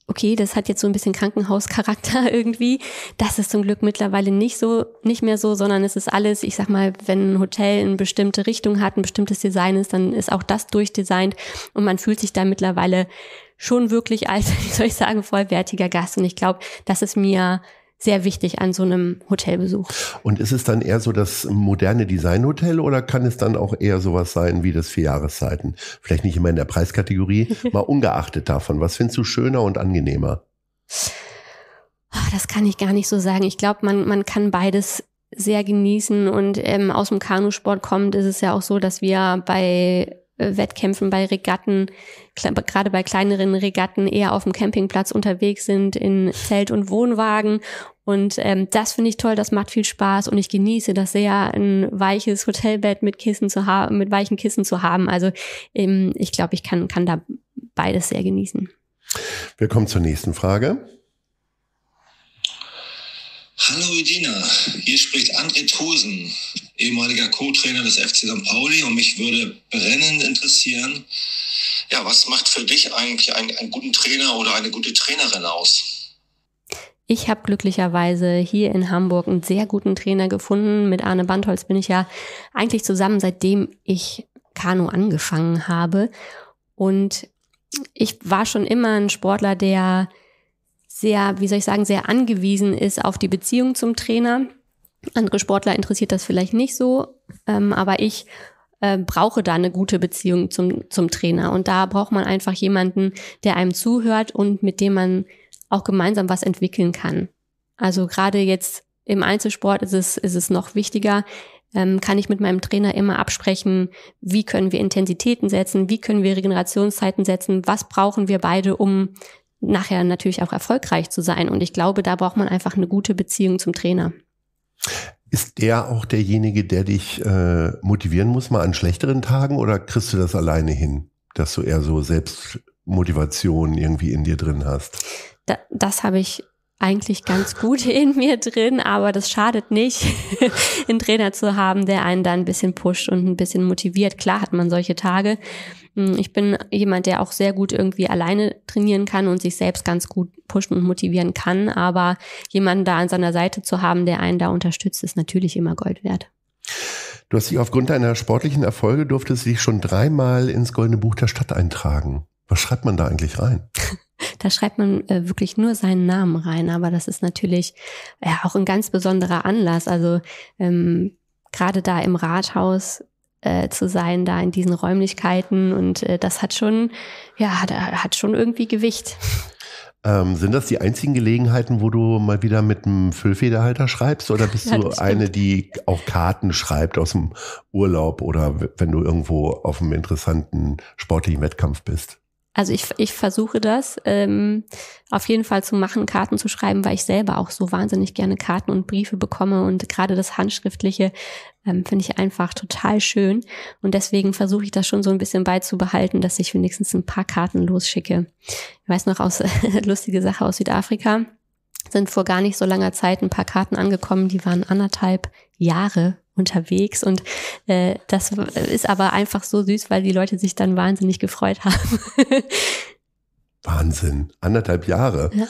okay, das hat jetzt so ein bisschen Krankenhauscharakter irgendwie. Das ist zum Glück mittlerweile nicht so, nicht mehr so, sondern es ist alles, ich sag mal, wenn ein Hotel eine bestimmte Richtung hat, ein bestimmtes Design ist, dann ist auch das durchdesignt und man fühlt sich da mittlerweile schon wirklich als, wie soll ich sagen, vollwertiger Gast. Und ich glaube, das ist mir sehr wichtig an so einem Hotelbesuch. Und ist es dann eher so das moderne Designhotel oder kann es dann auch eher sowas sein wie das vier Jahreszeiten? Vielleicht nicht immer in der Preiskategorie, mal ungeachtet davon. Was findest du schöner und angenehmer? Ah, das kann ich gar nicht so sagen. Ich glaube, man, man kann beides sehr genießen und ähm, aus dem Kanusport kommt, ist es ja auch so, dass wir bei äh, Wettkämpfen bei Regatten, gerade bei kleineren Regatten eher auf dem Campingplatz unterwegs sind in Zelt und Wohnwagen und ähm, das finde ich toll, das macht viel Spaß und ich genieße das sehr, ein weiches Hotelbett mit Kissen zu haben, mit weichen Kissen zu haben. Also ähm, ich glaube, ich kann, kann da beides sehr genießen. Wir kommen zur nächsten Frage. Hallo Edina, hier spricht André Thusen, ehemaliger Co-Trainer des FC St. Pauli und mich würde brennend interessieren, ja, was macht für dich eigentlich einen, einen guten Trainer oder eine gute Trainerin aus? Ich habe glücklicherweise hier in Hamburg einen sehr guten Trainer gefunden. Mit Arne Bandholz bin ich ja eigentlich zusammen, seitdem ich Kanu angefangen habe. Und ich war schon immer ein Sportler, der sehr, wie soll ich sagen, sehr angewiesen ist auf die Beziehung zum Trainer. Andere Sportler interessiert das vielleicht nicht so, ähm, aber ich äh, brauche da eine gute Beziehung zum, zum Trainer. Und da braucht man einfach jemanden, der einem zuhört und mit dem man auch gemeinsam was entwickeln kann. Also gerade jetzt im Einzelsport ist es, ist es noch wichtiger, ähm, kann ich mit meinem Trainer immer absprechen, wie können wir Intensitäten setzen, wie können wir Regenerationszeiten setzen, was brauchen wir beide, um nachher natürlich auch erfolgreich zu sein. Und ich glaube, da braucht man einfach eine gute Beziehung zum Trainer. Ist der auch derjenige, der dich äh, motivieren muss, mal an schlechteren Tagen oder kriegst du das alleine hin, dass du eher so Selbstmotivation irgendwie in dir drin hast? da, das habe ich eigentlich ganz gut in mir drin, aber das schadet nicht, einen Trainer zu haben, der einen dann ein bisschen pusht und ein bisschen motiviert. Klar hat man solche Tage. Hm, ich bin jemand, der auch sehr gut irgendwie alleine trainieren kann und sich selbst ganz gut pushen und motivieren kann, aber jemanden da an seiner Seite zu haben, der einen da unterstützt, ist natürlich immer Gold wert. Du hast dich aufgrund deiner sportlichen Erfolge durftest du dich schon dreimal ins Goldene Buch der Stadt eintragen. Was schreibt man da eigentlich rein? Da schreibt man äh, wirklich nur seinen Namen rein, aber das ist natürlich ja, auch ein ganz besonderer Anlass. Also ähm, gerade da im Rathaus äh, zu sein, da in diesen Räumlichkeiten und äh, das hat schon, ja, hat, hat schon irgendwie Gewicht. Ähm, sind das die einzigen Gelegenheiten, wo du mal wieder mit einem Füllfederhalter schreibst? Oder bist ja, du eine, die auch Karten schreibt aus dem Urlaub oder wenn du irgendwo auf einem interessanten sportlichen Wettkampf bist? Also ich, ich versuche das ähm, auf jeden Fall zu machen, Karten zu schreiben, weil ich selber auch so wahnsinnig gerne Karten und Briefe bekomme und gerade das Handschriftliche ähm, finde ich einfach total schön und deswegen versuche ich das schon so ein bisschen beizubehalten, dass ich wenigstens ein paar Karten losschicke. Ich weiß noch aus äh, lustige Sache aus Südafrika sind vor gar nicht so langer Zeit ein paar Karten angekommen, die waren anderthalb Jahre unterwegs und äh, das ist aber einfach so süß, weil die Leute sich dann wahnsinnig gefreut haben. Wahnsinn, anderthalb Jahre. Ja.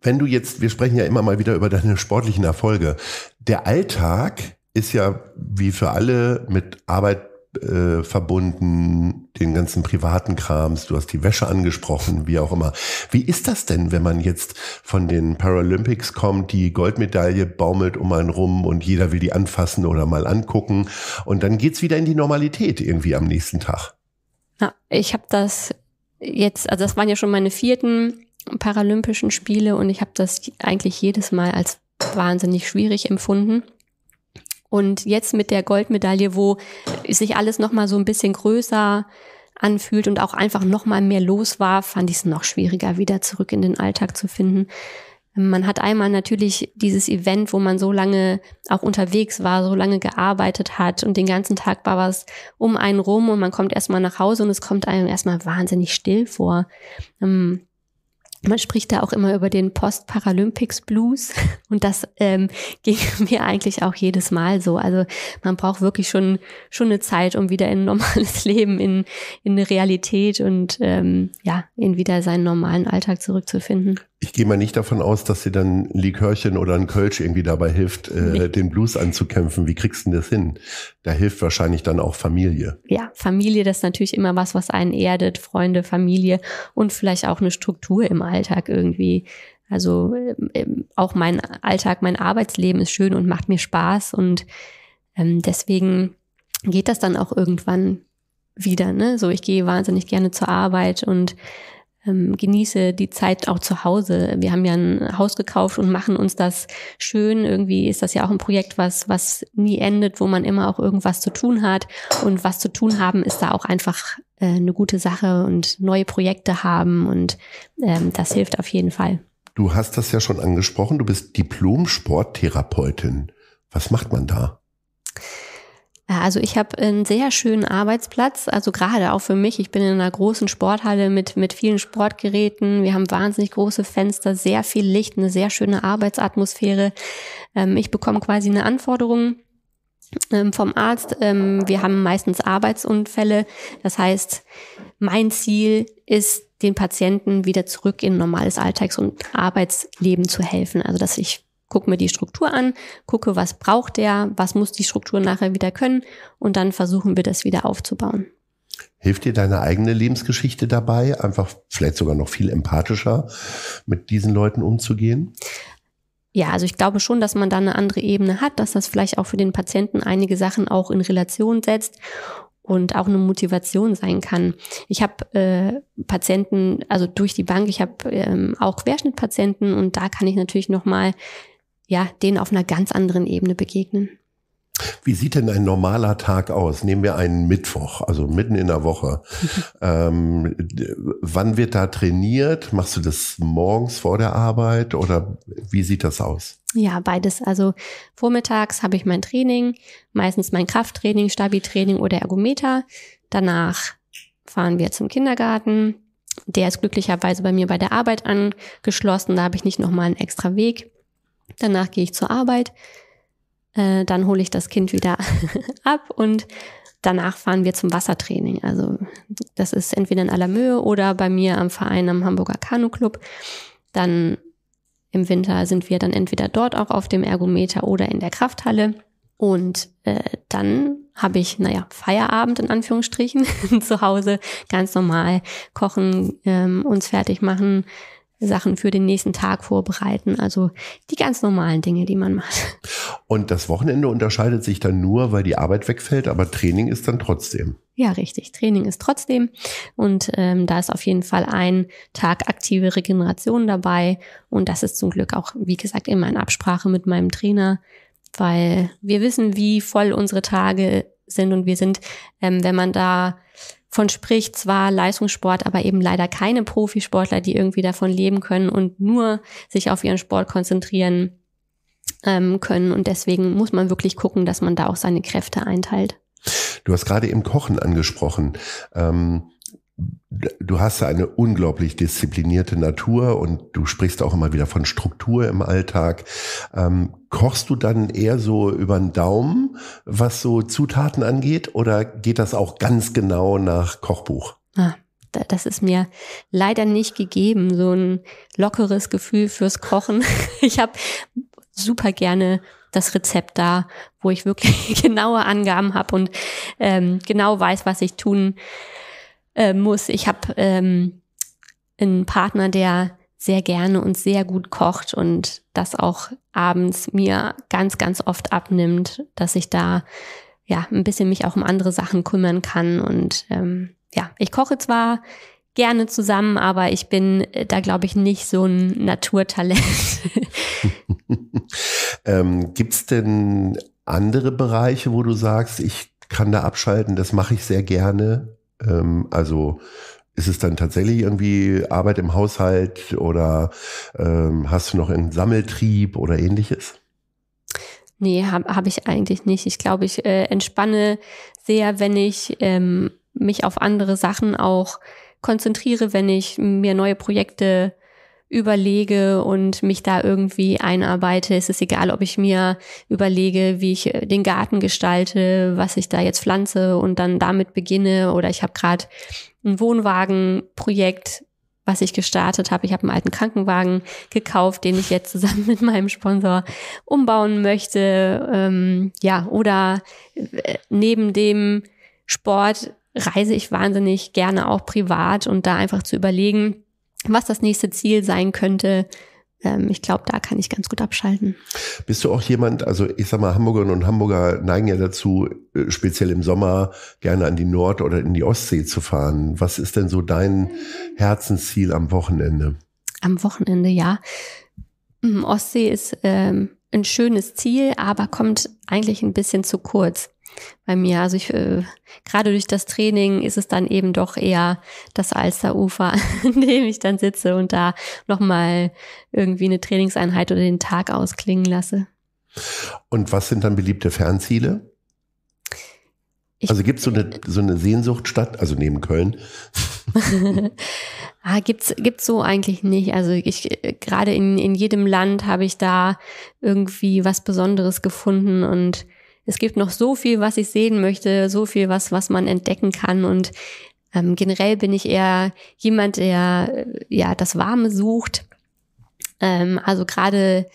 Wenn du jetzt, wir sprechen ja immer mal wieder über deine sportlichen Erfolge. Der Alltag ist ja wie für alle mit Arbeit äh, verbunden, den ganzen privaten Krams, du hast die Wäsche angesprochen, wie auch immer. Wie ist das denn, wenn man jetzt von den Paralympics kommt, die Goldmedaille baumelt um einen rum und jeder will die anfassen oder mal angucken und dann geht's wieder in die Normalität irgendwie am nächsten Tag? Na, ich habe das jetzt, also das waren ja schon meine vierten Paralympischen Spiele und ich habe das eigentlich jedes Mal als wahnsinnig schwierig empfunden. Und jetzt mit der Goldmedaille, wo sich alles nochmal so ein bisschen größer anfühlt und auch einfach nochmal mehr los war, fand ich es noch schwieriger, wieder zurück in den Alltag zu finden. Man hat einmal natürlich dieses Event, wo man so lange auch unterwegs war, so lange gearbeitet hat und den ganzen Tag war was um einen rum und man kommt erstmal nach Hause und es kommt einem erstmal wahnsinnig still vor. Ähm, man spricht da auch immer über den Post-Paralympics-Blues und das ähm, ging mir eigentlich auch jedes Mal so. Also man braucht wirklich schon schon eine Zeit, um wieder in ein normales Leben, in, in eine Realität und ähm, ja, in wieder seinen normalen Alltag zurückzufinden. Ich gehe mal nicht davon aus, dass dir dann ein Likörchen oder ein Kölsch irgendwie dabei hilft, äh, nee. äh, den Blues anzukämpfen. Wie kriegst du denn das hin? Da hilft wahrscheinlich dann auch Familie. Ja, Familie, das ist natürlich immer was, was einen erdet. Freunde, Familie und vielleicht auch eine Struktur im Alltag irgendwie. Also äh, ähm, auch mein Alltag, mein Arbeitsleben ist schön und macht mir Spaß und ähm, deswegen geht das dann auch irgendwann wieder. Ne? So, ich gehe wahnsinnig gerne zur Arbeit und ähm, genieße die Zeit auch zu Hause. Wir haben ja ein Haus gekauft und machen uns das schön. Irgendwie ist das ja auch ein Projekt, was, was nie endet, wo man immer auch irgendwas zu tun hat. Und was zu tun haben, ist da auch einfach äh, eine gute Sache und neue Projekte haben. Und ähm, das hilft auf jeden Fall. Du hast das ja schon angesprochen. Du bist Diplom-Sporttherapeutin. Was macht man da? Also ich habe einen sehr schönen Arbeitsplatz, also gerade auch für mich. Ich bin in einer großen Sporthalle mit, mit vielen Sportgeräten. Wir haben wahnsinnig große Fenster, sehr viel Licht, eine sehr schöne Arbeitsatmosphäre. Ähm, ich bekomme quasi eine Anforderung ähm, vom Arzt. Ähm, wir haben meistens Arbeitsunfälle. Das heißt, mein Ziel ist, den Patienten wieder zurück in normales Alltags- und Arbeitsleben zu helfen. Also dass ich gucke mir die Struktur an, gucke, was braucht der, was muss die Struktur nachher wieder können und dann versuchen wir das wieder aufzubauen. Hilft dir deine eigene Lebensgeschichte dabei, einfach vielleicht sogar noch viel empathischer mit diesen Leuten umzugehen? Ja, also ich glaube schon, dass man da eine andere Ebene hat, dass das vielleicht auch für den Patienten einige Sachen auch in Relation setzt und auch eine Motivation sein kann. Ich habe äh, Patienten, also durch die Bank, ich habe ähm, auch Querschnittpatienten und da kann ich natürlich nochmal ja, denen auf einer ganz anderen Ebene begegnen. Wie sieht denn ein normaler Tag aus? Nehmen wir einen Mittwoch, also mitten in der Woche. ähm, wann wird da trainiert? Machst du das morgens vor der Arbeit oder wie sieht das aus? Ja, beides. Also vormittags habe ich mein Training, meistens mein Krafttraining, Stabi-Training oder Ergometer. Danach fahren wir zum Kindergarten. Der ist glücklicherweise bei mir bei der Arbeit angeschlossen. Da habe ich nicht nochmal einen extra Weg. Danach gehe ich zur Arbeit, äh, dann hole ich das Kind wieder ab und danach fahren wir zum Wassertraining. Also das ist entweder in aller Alamöhe oder bei mir am Verein am Hamburger Kanu-Club. Dann im Winter sind wir dann entweder dort auch auf dem Ergometer oder in der Krafthalle. Und äh, dann habe ich, naja, Feierabend in Anführungsstrichen zu Hause, ganz normal kochen, ähm, uns fertig machen, Sachen für den nächsten Tag vorbereiten. Also die ganz normalen Dinge, die man macht. Und das Wochenende unterscheidet sich dann nur, weil die Arbeit wegfällt, aber Training ist dann trotzdem. Ja, richtig. Training ist trotzdem. Und ähm, da ist auf jeden Fall ein Tag aktive Regeneration dabei. Und das ist zum Glück auch, wie gesagt, immer in Absprache mit meinem Trainer, weil wir wissen, wie voll unsere Tage sind. Und wir sind, ähm, wenn man da von spricht, zwar Leistungssport, aber eben leider keine Profisportler, die irgendwie davon leben können und nur sich auf ihren Sport konzentrieren ähm, können. Und deswegen muss man wirklich gucken, dass man da auch seine Kräfte einteilt. Du hast gerade eben Kochen angesprochen. Ähm du hast eine unglaublich disziplinierte Natur und du sprichst auch immer wieder von Struktur im Alltag. Ähm, kochst du dann eher so über den Daumen, was so Zutaten angeht, oder geht das auch ganz genau nach Kochbuch? Ah, das ist mir leider nicht gegeben, so ein lockeres Gefühl fürs Kochen. Ich habe super gerne das Rezept da, wo ich wirklich genaue Angaben habe und ähm, genau weiß, was ich tun äh, muss. Ich habe ähm, einen Partner, der sehr gerne und sehr gut kocht und das auch abends mir ganz, ganz oft abnimmt, dass ich da ja ein bisschen mich auch um andere Sachen kümmern kann. Und ähm, ja, ich koche zwar gerne zusammen, aber ich bin äh, da, glaube ich, nicht so ein Naturtalent. ähm, gibt's denn andere Bereiche, wo du sagst, ich kann da abschalten, das mache ich sehr gerne? Ähm, also ist es dann tatsächlich irgendwie Arbeit im Haushalt oder ähm, hast du noch einen Sammeltrieb oder ähnliches? Nee, habe hab ich eigentlich nicht. Ich glaube, ich äh, entspanne sehr, wenn ich ähm, mich auf andere Sachen auch konzentriere, wenn ich mir neue Projekte überlege und mich da irgendwie einarbeite. Es ist egal, ob ich mir überlege, wie ich äh, den Garten gestalte, was ich da jetzt pflanze und dann damit beginne. Oder ich habe gerade ein Wohnwagenprojekt, was ich gestartet habe. Ich habe einen alten Krankenwagen gekauft, den ich jetzt zusammen mit meinem Sponsor umbauen möchte. Ähm, ja, oder äh, neben dem Sport reise ich wahnsinnig gerne auch privat und da einfach zu überlegen, was das nächste Ziel sein könnte, ähm, ich glaube, da kann ich ganz gut abschalten. Bist du auch jemand, also ich sag mal, Hamburgerinnen und Hamburger neigen ja dazu, äh, speziell im Sommer gerne an die Nord- oder in die Ostsee zu fahren. Was ist denn so dein Herzensziel am Wochenende? Am Wochenende, ja. Hm, Ostsee ist ähm, ein schönes Ziel, aber kommt eigentlich ein bisschen zu kurz bei mir. Also ich äh, gerade durch das Training ist es dann eben doch eher das Alsterufer, in dem ich dann sitze und da nochmal irgendwie eine Trainingseinheit oder den Tag ausklingen lasse. Und was sind dann beliebte Fernziele? Ich also gibt es so eine, äh, so eine Sehnsuchtstadt, also neben Köln? ah, gibt's gibt's so eigentlich nicht. Also ich gerade in, in jedem Land habe ich da irgendwie was Besonderes gefunden und es gibt noch so viel, was ich sehen möchte, so viel, was, was man entdecken kann. Und ähm, generell bin ich eher jemand, der äh, ja das Warme sucht. Ähm, also gerade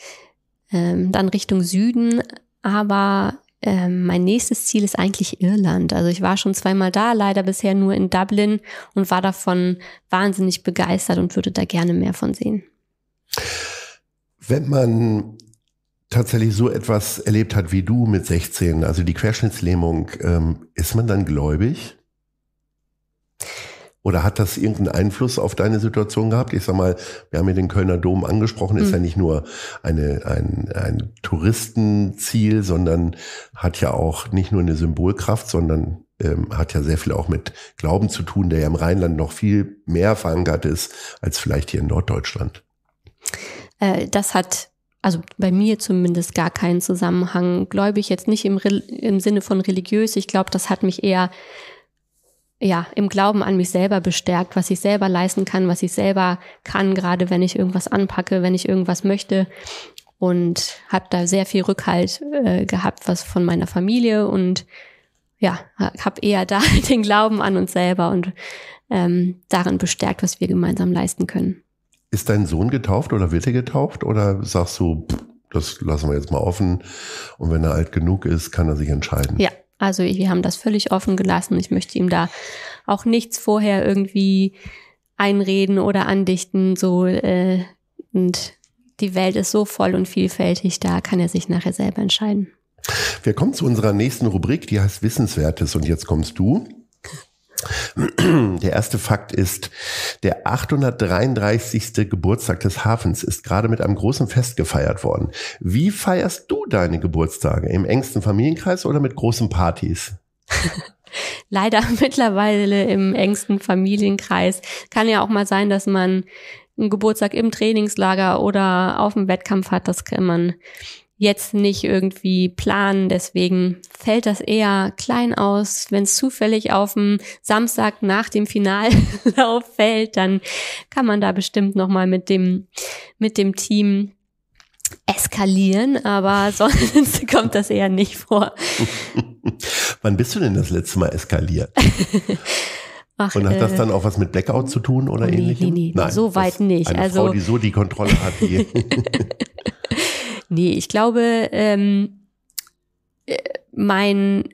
ähm, dann Richtung Süden. Aber ähm, mein nächstes Ziel ist eigentlich Irland. Also ich war schon zweimal da, leider bisher nur in Dublin und war davon wahnsinnig begeistert und würde da gerne mehr von sehen. Wenn man tatsächlich so etwas erlebt hat wie du mit 16, also die Querschnittslähmung, ähm, ist man dann gläubig? Oder hat das irgendeinen Einfluss auf deine Situation gehabt? Ich sag mal, wir haben ja den Kölner Dom angesprochen, ist mhm. ja nicht nur eine, ein, ein Touristenziel, sondern hat ja auch nicht nur eine Symbolkraft, sondern ähm, hat ja sehr viel auch mit Glauben zu tun, der ja im Rheinland noch viel mehr verankert ist als vielleicht hier in Norddeutschland. Äh, das hat also bei mir zumindest gar keinen Zusammenhang. Gläubig jetzt nicht im, im Sinne von religiös. Ich glaube, das hat mich eher ja, im Glauben an mich selber bestärkt, was ich selber leisten kann, was ich selber kann, gerade wenn ich irgendwas anpacke, wenn ich irgendwas möchte. Und habe da sehr viel Rückhalt äh, gehabt, was von meiner Familie und ja, habe eher da den Glauben an uns selber und ähm, darin bestärkt, was wir gemeinsam leisten können. Ist dein Sohn getauft oder wird er getauft? Oder sagst du, pff, das lassen wir jetzt mal offen und wenn er alt genug ist, kann er sich entscheiden? Ja, also wir haben das völlig offen gelassen. Ich möchte ihm da auch nichts vorher irgendwie einreden oder andichten. So äh, und die Welt ist so voll und vielfältig, da kann er sich nachher selber entscheiden. Wir kommen zu unserer nächsten Rubrik, die heißt Wissenswertes und jetzt kommst du. Der erste Fakt ist, der 833. Geburtstag des Hafens ist gerade mit einem großen Fest gefeiert worden. Wie feierst du deine Geburtstage? Im engsten Familienkreis oder mit großen Partys? Leider mittlerweile im engsten Familienkreis. Kann ja auch mal sein, dass man einen Geburtstag im Trainingslager oder auf dem Wettkampf hat. Das kann man jetzt nicht irgendwie planen. Deswegen fällt das eher klein aus. Wenn es zufällig auf dem Samstag nach dem Finallauf fällt, dann kann man da bestimmt nochmal mit dem, mit dem Team eskalieren, aber sonst kommt das eher nicht vor. Wann bist du denn das letzte Mal eskaliert? Ach, und hat das äh, dann auch was mit Blackout zu tun oder nee, ähnlichem? Nee, nee, Nein, so weit nicht. Eine also, Frau, die so die Kontrolle hat, die Nee, ich glaube, ähm, äh, mein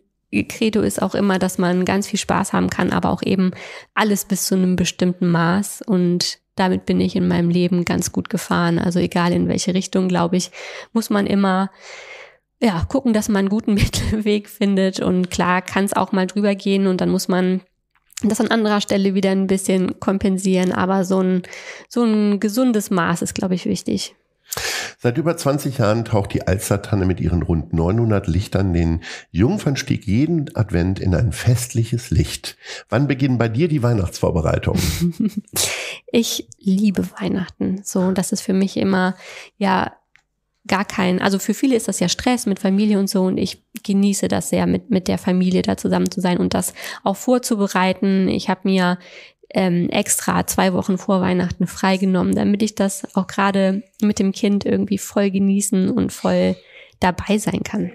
Credo ist auch immer, dass man ganz viel Spaß haben kann, aber auch eben alles bis zu einem bestimmten Maß. Und damit bin ich in meinem Leben ganz gut gefahren. Also egal in welche Richtung, glaube ich, muss man immer ja, gucken, dass man einen guten Mittelweg findet. Und klar kann es auch mal drüber gehen und dann muss man das an anderer Stelle wieder ein bisschen kompensieren. Aber so ein, so ein gesundes Maß ist, glaube ich, wichtig. Seit über 20 Jahren taucht die Alstertanne mit ihren rund 900 Lichtern den Jungfernstieg jeden Advent in ein festliches Licht. Wann beginnen bei dir die Weihnachtsvorbereitungen? Ich liebe Weihnachten. So, das ist für mich immer, ja, gar kein, also für viele ist das ja Stress mit Familie und so und ich genieße das sehr, mit, mit der Familie da zusammen zu sein und das auch vorzubereiten. Ich habe mir ähm, extra zwei Wochen vor Weihnachten freigenommen, damit ich das auch gerade mit dem Kind irgendwie voll genießen und voll dabei sein kann.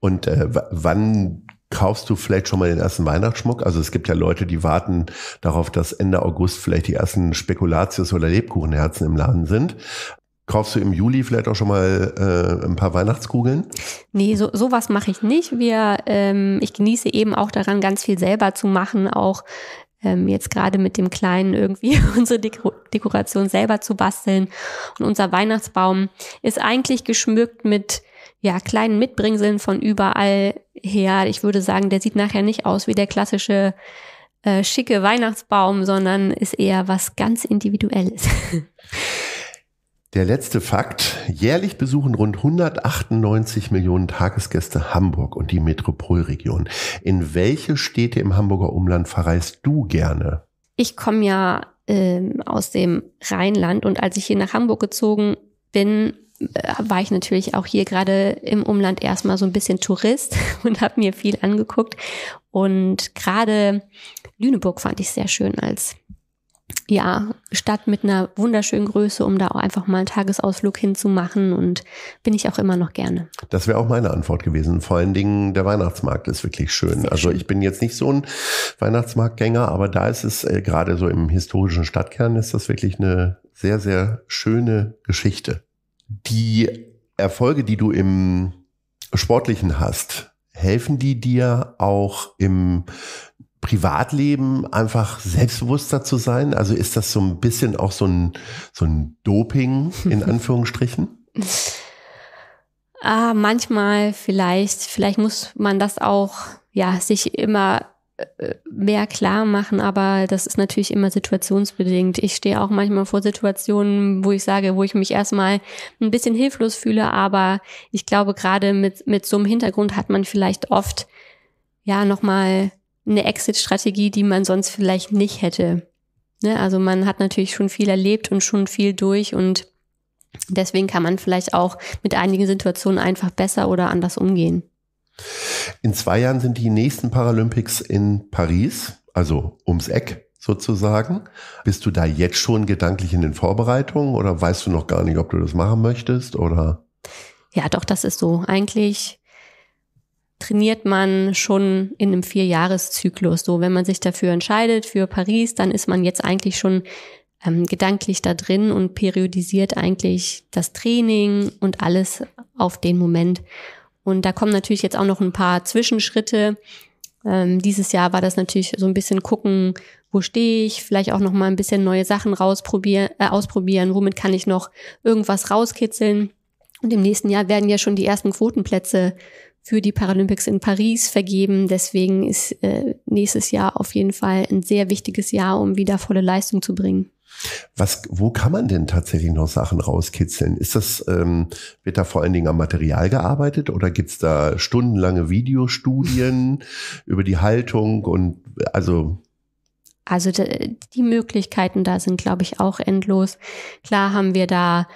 Und äh, wann kaufst du vielleicht schon mal den ersten Weihnachtsschmuck? Also es gibt ja Leute, die warten darauf, dass Ende August vielleicht die ersten Spekulatius oder Lebkuchenherzen im Laden sind. Kaufst du im Juli vielleicht auch schon mal äh, ein paar Weihnachtskugeln? Nee, so, sowas mache ich nicht. Wir, ähm, ich genieße eben auch daran, ganz viel selber zu machen, auch ähm, jetzt gerade mit dem Kleinen irgendwie unsere Deko Dekoration selber zu basteln. Und unser Weihnachtsbaum ist eigentlich geschmückt mit ja, kleinen Mitbringseln von überall her. Ich würde sagen, der sieht nachher nicht aus wie der klassische äh, schicke Weihnachtsbaum, sondern ist eher was ganz Individuelles. Der letzte Fakt. Jährlich besuchen rund 198 Millionen Tagesgäste Hamburg und die Metropolregion. In welche Städte im Hamburger Umland verreist du gerne? Ich komme ja ähm, aus dem Rheinland und als ich hier nach Hamburg gezogen bin, äh, war ich natürlich auch hier gerade im Umland erstmal so ein bisschen Tourist und habe mir viel angeguckt. Und gerade Lüneburg fand ich sehr schön als ja, Stadt mit einer wunderschönen Größe, um da auch einfach mal einen Tagesausflug hinzumachen und bin ich auch immer noch gerne. Das wäre auch meine Antwort gewesen. Vor allen Dingen der Weihnachtsmarkt ist wirklich schön. Sehr also ich bin jetzt nicht so ein Weihnachtsmarktgänger, aber da ist es äh, gerade so im historischen Stadtkern ist das wirklich eine sehr, sehr schöne Geschichte. Die Erfolge, die du im Sportlichen hast, helfen die dir auch im Privatleben einfach selbstbewusster zu sein? Also ist das so ein bisschen auch so ein, so ein Doping in Anführungsstrichen? ah, manchmal vielleicht, vielleicht muss man das auch, ja, sich immer äh, mehr klar machen, aber das ist natürlich immer situationsbedingt. Ich stehe auch manchmal vor Situationen, wo ich sage, wo ich mich erstmal ein bisschen hilflos fühle, aber ich glaube, gerade mit, mit so einem Hintergrund hat man vielleicht oft ja nochmal eine Exit-Strategie, die man sonst vielleicht nicht hätte. Ne? Also man hat natürlich schon viel erlebt und schon viel durch und deswegen kann man vielleicht auch mit einigen Situationen einfach besser oder anders umgehen. In zwei Jahren sind die nächsten Paralympics in Paris, also ums Eck sozusagen. Bist du da jetzt schon gedanklich in den Vorbereitungen oder weißt du noch gar nicht, ob du das machen möchtest oder? Ja, doch, das ist so. Eigentlich trainiert man schon in einem Vierjahreszyklus. So, wenn man sich dafür entscheidet, für Paris, dann ist man jetzt eigentlich schon ähm, gedanklich da drin und periodisiert eigentlich das Training und alles auf den Moment. Und da kommen natürlich jetzt auch noch ein paar Zwischenschritte. Ähm, dieses Jahr war das natürlich so ein bisschen gucken, wo stehe ich, vielleicht auch noch mal ein bisschen neue Sachen rausprobieren, äh, ausprobieren, womit kann ich noch irgendwas rauskitzeln. Und im nächsten Jahr werden ja schon die ersten Quotenplätze für die Paralympics in Paris vergeben. Deswegen ist äh, nächstes Jahr auf jeden Fall ein sehr wichtiges Jahr, um wieder volle Leistung zu bringen. Was, wo kann man denn tatsächlich noch Sachen rauskitzeln? Ist das, ähm, wird da vor allen Dingen am Material gearbeitet oder gibt's da stundenlange Videostudien über die Haltung und also also die Möglichkeiten da sind, glaube ich, auch endlos. Klar haben wir da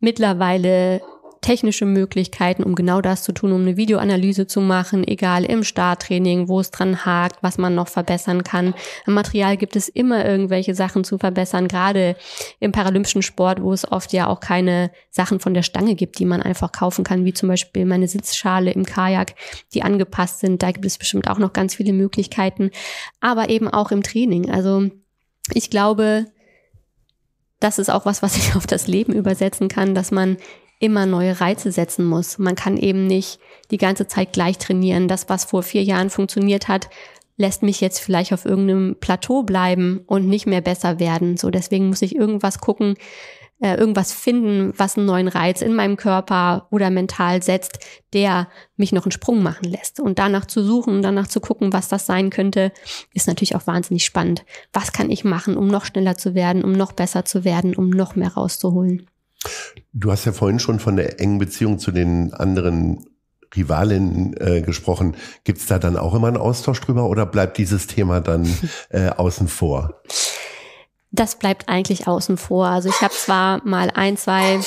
mittlerweile technische Möglichkeiten, um genau das zu tun, um eine Videoanalyse zu machen, egal im Starttraining, wo es dran hakt, was man noch verbessern kann. Im Material gibt es immer irgendwelche Sachen zu verbessern, gerade im paralympischen Sport, wo es oft ja auch keine Sachen von der Stange gibt, die man einfach kaufen kann, wie zum Beispiel meine Sitzschale im Kajak, die angepasst sind. Da gibt es bestimmt auch noch ganz viele Möglichkeiten, aber eben auch im Training. Also ich glaube, das ist auch was, was ich auf das Leben übersetzen kann, dass man immer neue Reize setzen muss. Man kann eben nicht die ganze Zeit gleich trainieren. Das, was vor vier Jahren funktioniert hat, lässt mich jetzt vielleicht auf irgendeinem Plateau bleiben und nicht mehr besser werden. So, deswegen muss ich irgendwas gucken, äh, irgendwas finden, was einen neuen Reiz in meinem Körper oder mental setzt, der mich noch einen Sprung machen lässt. Und danach zu suchen, danach zu gucken, was das sein könnte, ist natürlich auch wahnsinnig spannend. Was kann ich machen, um noch schneller zu werden, um noch besser zu werden, um noch mehr rauszuholen? Du hast ja vorhin schon von der engen Beziehung zu den anderen Rivalinnen äh, gesprochen. Gibt es da dann auch immer einen Austausch drüber oder bleibt dieses Thema dann äh, außen vor? Das bleibt eigentlich außen vor. Also ich habe zwar mal ein, zwei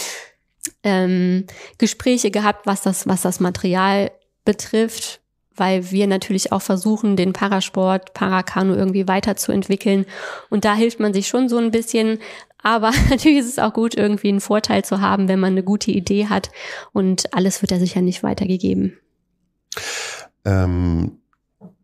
ähm, Gespräche gehabt, was das, was das Material betrifft, weil wir natürlich auch versuchen, den Parasport, Parakano irgendwie weiterzuentwickeln. Und da hilft man sich schon so ein bisschen, aber natürlich ist es auch gut, irgendwie einen Vorteil zu haben, wenn man eine gute Idee hat. Und alles wird ja sicher nicht weitergegeben. Ähm,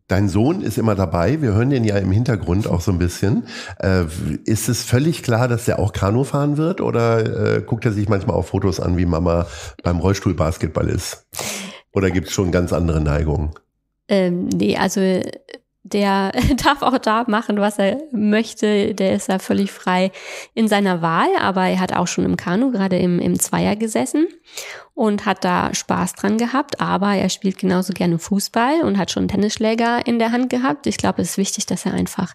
Dein Sohn ist immer dabei. Wir hören den ja im Hintergrund auch so ein bisschen. Äh, ist es völlig klar, dass der auch Kanu fahren wird oder äh, guckt er sich manchmal auch Fotos an, wie Mama beim Rollstuhlbasketball ist? Oder gibt es schon ganz andere Neigungen? Ähm, nee, also der darf auch da machen, was er möchte. Der ist da völlig frei in seiner Wahl, aber er hat auch schon im Kanu, gerade im, im Zweier gesessen und hat da Spaß dran gehabt. Aber er spielt genauso gerne Fußball und hat schon einen Tennisschläger in der Hand gehabt. Ich glaube, es ist wichtig, dass er einfach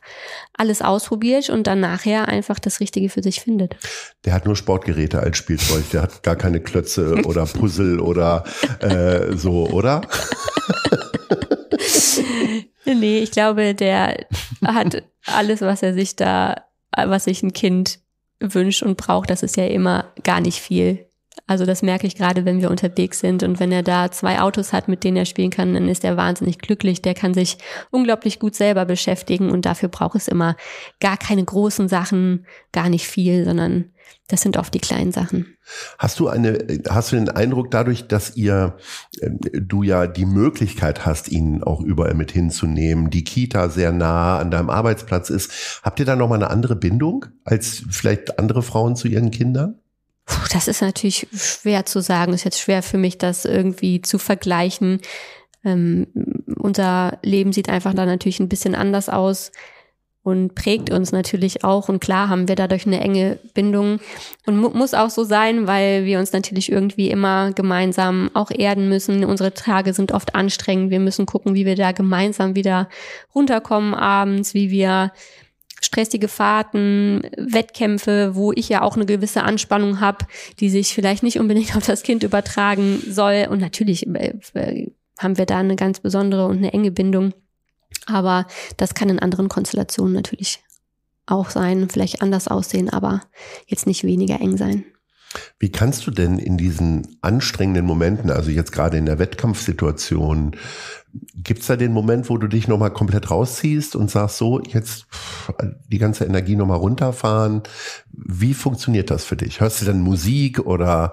alles ausprobiert und dann nachher einfach das Richtige für sich findet. Der hat nur Sportgeräte als Spielzeug. Der hat gar keine Klötze oder Puzzle oder äh, so, oder? Nee, ich glaube, der hat alles, was er sich da, was sich ein Kind wünscht und braucht, das ist ja immer gar nicht viel. Also das merke ich gerade, wenn wir unterwegs sind und wenn er da zwei Autos hat, mit denen er spielen kann, dann ist er wahnsinnig glücklich. Der kann sich unglaublich gut selber beschäftigen und dafür braucht es immer gar keine großen Sachen, gar nicht viel, sondern das sind oft die kleinen Sachen. Hast du eine, hast du den Eindruck dadurch, dass ihr, ähm, du ja die Möglichkeit hast, ihn auch überall mit hinzunehmen, die Kita sehr nah an deinem Arbeitsplatz ist, habt ihr da nochmal eine andere Bindung als vielleicht andere Frauen zu ihren Kindern? Puh, das ist natürlich schwer zu sagen. Ist jetzt schwer für mich, das irgendwie zu vergleichen. Ähm, unser Leben sieht einfach da natürlich ein bisschen anders aus und prägt uns natürlich auch. Und klar haben wir dadurch eine enge Bindung und mu muss auch so sein, weil wir uns natürlich irgendwie immer gemeinsam auch erden müssen. Unsere Tage sind oft anstrengend. Wir müssen gucken, wie wir da gemeinsam wieder runterkommen abends, wie wir stressige Fahrten, Wettkämpfe, wo ich ja auch eine gewisse Anspannung habe, die sich vielleicht nicht unbedingt auf das Kind übertragen soll. Und natürlich äh, äh, haben wir da eine ganz besondere und eine enge Bindung. Aber das kann in anderen Konstellationen natürlich auch sein, vielleicht anders aussehen, aber jetzt nicht weniger eng sein. Wie kannst du denn in diesen anstrengenden Momenten, also jetzt gerade in der Wettkampfsituation, Gibt es da den Moment, wo du dich nochmal komplett rausziehst und sagst, so, jetzt die ganze Energie nochmal runterfahren? Wie funktioniert das für dich? Hörst du dann Musik oder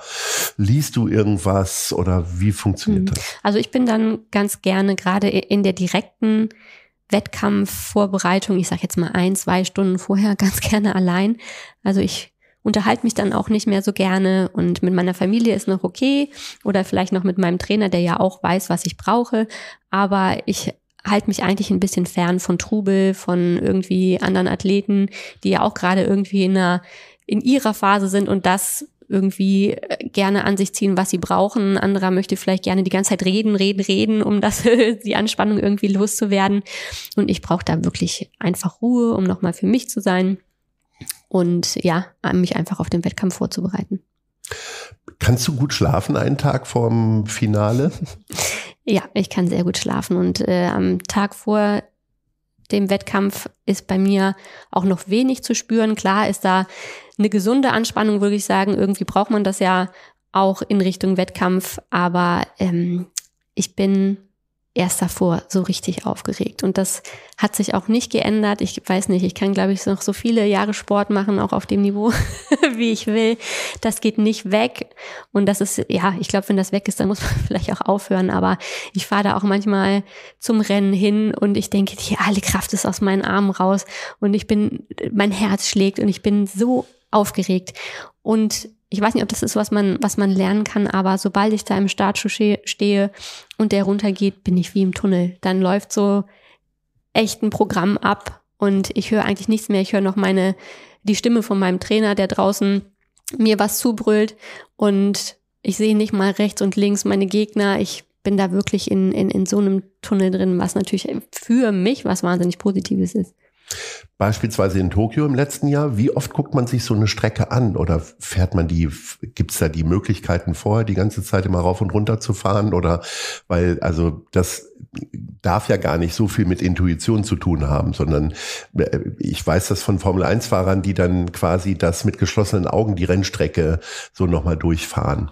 liest du irgendwas oder wie funktioniert hm. das? Also ich bin dann ganz gerne gerade in der direkten Wettkampfvorbereitung, ich sage jetzt mal ein, zwei Stunden vorher, ganz gerne allein. Also ich unterhalte mich dann auch nicht mehr so gerne und mit meiner Familie ist noch okay oder vielleicht noch mit meinem Trainer, der ja auch weiß, was ich brauche, aber ich halte mich eigentlich ein bisschen fern von Trubel, von irgendwie anderen Athleten, die ja auch gerade irgendwie in einer in ihrer Phase sind und das irgendwie äh, gerne an sich ziehen, was sie brauchen. Ein anderer möchte vielleicht gerne die ganze Zeit reden, reden, reden, um das, die Anspannung irgendwie loszuwerden. Und ich brauche da wirklich einfach Ruhe, um nochmal für mich zu sein und ja, mich einfach auf den Wettkampf vorzubereiten. Kannst du gut schlafen einen Tag vorm Finale? Ja, ich kann sehr gut schlafen und äh, am Tag vor dem Wettkampf ist bei mir auch noch wenig zu spüren. Klar ist da eine gesunde Anspannung, würde ich sagen. Irgendwie braucht man das ja auch in Richtung Wettkampf, aber ähm, ich bin erst davor so richtig aufgeregt. Und das hat sich auch nicht geändert. Ich weiß nicht, ich kann, glaube ich, noch so viele Jahre Sport machen, auch auf dem Niveau, wie ich will. Das geht nicht weg. Und das ist, ja, ich glaube, wenn das weg ist, dann muss man vielleicht auch aufhören. Aber ich fahre da auch manchmal zum Rennen hin und ich denke, die alle Kraft ist aus meinen Armen raus. Und ich bin, mein Herz schlägt und ich bin so aufgeregt. Und ich weiß nicht, ob das ist, was man, was man lernen kann, aber sobald ich da im Startschuh stehe und der runtergeht, bin ich wie im Tunnel. Dann läuft so echt ein Programm ab und ich höre eigentlich nichts mehr. Ich höre noch meine, die Stimme von meinem Trainer, der draußen mir was zubrüllt und ich sehe nicht mal rechts und links meine Gegner. Ich bin da wirklich in, in, in so einem Tunnel drin, was natürlich für mich was wahnsinnig Positives ist. Beispielsweise in Tokio im letzten Jahr, wie oft guckt man sich so eine Strecke an oder fährt man die, gibt's da die Möglichkeiten vorher, die ganze Zeit immer rauf und runter zu fahren oder weil, also das darf ja gar nicht so viel mit Intuition zu tun haben, sondern äh, ich weiß das von Formel 1 Fahrern, die dann quasi das mit geschlossenen Augen die Rennstrecke so nochmal durchfahren.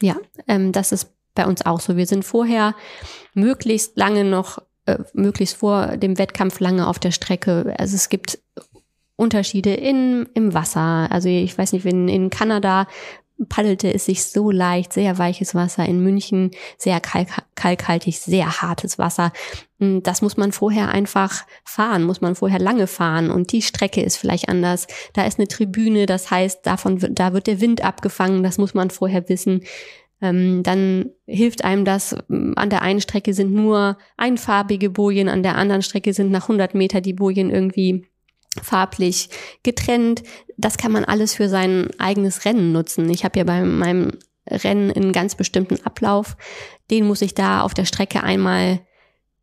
Ja, ähm, das ist bei uns auch so. Wir sind vorher möglichst lange noch äh, möglichst vor dem Wettkampf lange auf der Strecke. Also es gibt Unterschiede in, im Wasser. Also ich weiß nicht, wenn in Kanada paddelte es sich so leicht, sehr weiches Wasser, in München sehr kalk kalkhaltig, sehr hartes Wasser. Hm, das muss man vorher einfach fahren, muss man vorher lange fahren und die Strecke ist vielleicht anders. Da ist eine Tribüne, das heißt, davon, da wird der Wind abgefangen, das muss man vorher wissen ähm, dann hilft einem das, ähm, an der einen Strecke sind nur einfarbige Bojen, an der anderen Strecke sind nach 100 Meter die Bojen irgendwie farblich getrennt. Das kann man alles für sein eigenes Rennen nutzen. Ich habe ja bei meinem Rennen einen ganz bestimmten Ablauf. Den muss ich da auf der Strecke einmal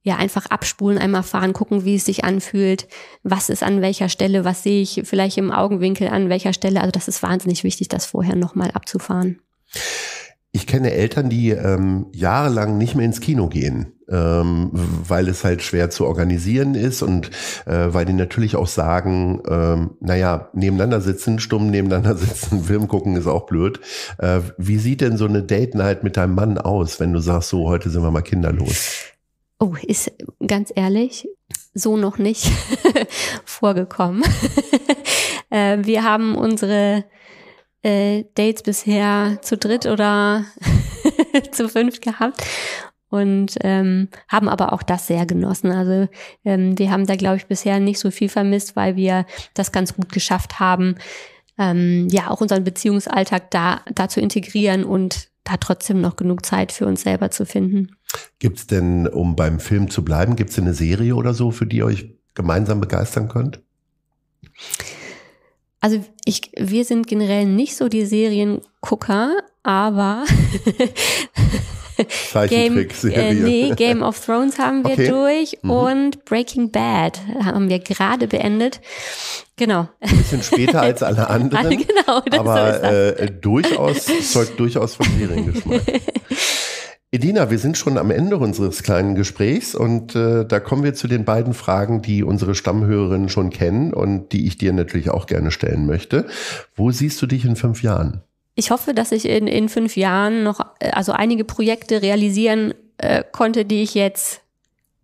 ja einfach abspulen, einmal fahren, gucken, wie es sich anfühlt, was ist an welcher Stelle, was sehe ich vielleicht im Augenwinkel an welcher Stelle. Also das ist wahnsinnig wichtig, das vorher nochmal abzufahren ich kenne Eltern, die ähm, jahrelang nicht mehr ins Kino gehen, ähm, weil es halt schwer zu organisieren ist und äh, weil die natürlich auch sagen, ähm, naja, nebeneinander sitzen, stumm nebeneinander sitzen, Film gucken ist auch blöd. Äh, wie sieht denn so eine Date Night mit deinem Mann aus, wenn du sagst, so heute sind wir mal kinderlos? Oh, ist ganz ehrlich, so noch nicht vorgekommen. äh, wir haben unsere äh, Dates bisher zu dritt oder zu fünft gehabt und ähm, haben aber auch das sehr genossen. Also ähm, wir haben da, glaube ich, bisher nicht so viel vermisst, weil wir das ganz gut geschafft haben, ähm, ja, auch unseren Beziehungsalltag da, da zu integrieren und da trotzdem noch genug Zeit für uns selber zu finden. Gibt es denn, um beim Film zu bleiben, gibt es eine Serie oder so, für die ihr euch gemeinsam begeistern könnt? also ich, wir sind generell nicht so die Seriengucker, aber Game, äh, nee, Game of Thrones haben wir okay. durch mhm. und Breaking Bad haben wir gerade beendet. Genau. Ein bisschen später als alle anderen. genau, das aber so ist das. Äh, durchaus zeugt durchaus von Seriengeschmack. Edina, wir sind schon am Ende unseres kleinen Gesprächs und äh, da kommen wir zu den beiden Fragen, die unsere Stammhörerinnen schon kennen und die ich dir natürlich auch gerne stellen möchte. Wo siehst du dich in fünf Jahren? Ich hoffe, dass ich in, in fünf Jahren noch, äh, also einige Projekte realisieren äh, konnte, die ich jetzt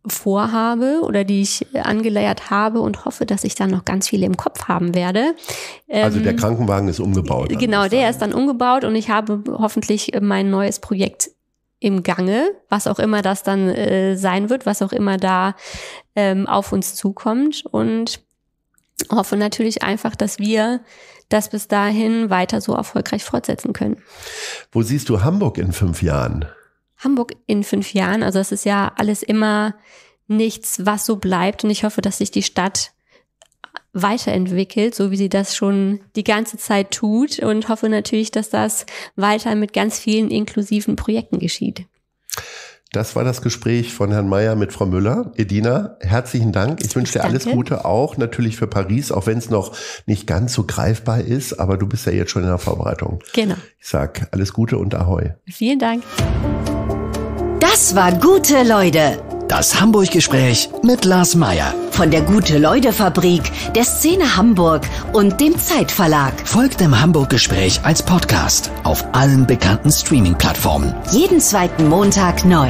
vorhabe oder die ich angeleiert habe und hoffe, dass ich dann noch ganz viele im Kopf haben werde. also der ähm, Krankenwagen ist umgebaut. Äh, genau, der ist dann umgebaut und ich habe hoffentlich mein neues Projekt im Gange, was auch immer das dann äh, sein wird, was auch immer da ähm, auf uns zukommt. Und hoffe natürlich einfach, dass wir das bis dahin weiter so erfolgreich fortsetzen können. Wo siehst du Hamburg in fünf Jahren? Hamburg in fünf Jahren, also es ist ja alles immer nichts, was so bleibt. Und ich hoffe, dass sich die Stadt weiterentwickelt, so wie sie das schon die ganze Zeit tut und hoffe natürlich, dass das weiter mit ganz vielen inklusiven Projekten geschieht. Das war das Gespräch von Herrn Mayer mit Frau Müller. Edina, herzlichen Dank. Ich wünsche dir alles Gute, auch natürlich für Paris, auch wenn es noch nicht ganz so greifbar ist, aber du bist ja jetzt schon in der Vorbereitung. Genau. Ich sag alles Gute und Ahoi. Vielen Dank. Das war gute Leute. Das Hamburg-Gespräch mit Lars Meier. Von der Gute-Leute-Fabrik, der Szene Hamburg und dem Zeitverlag. Folgt dem Hamburg-Gespräch als Podcast auf allen bekannten Streaming-Plattformen. Jeden zweiten Montag neu.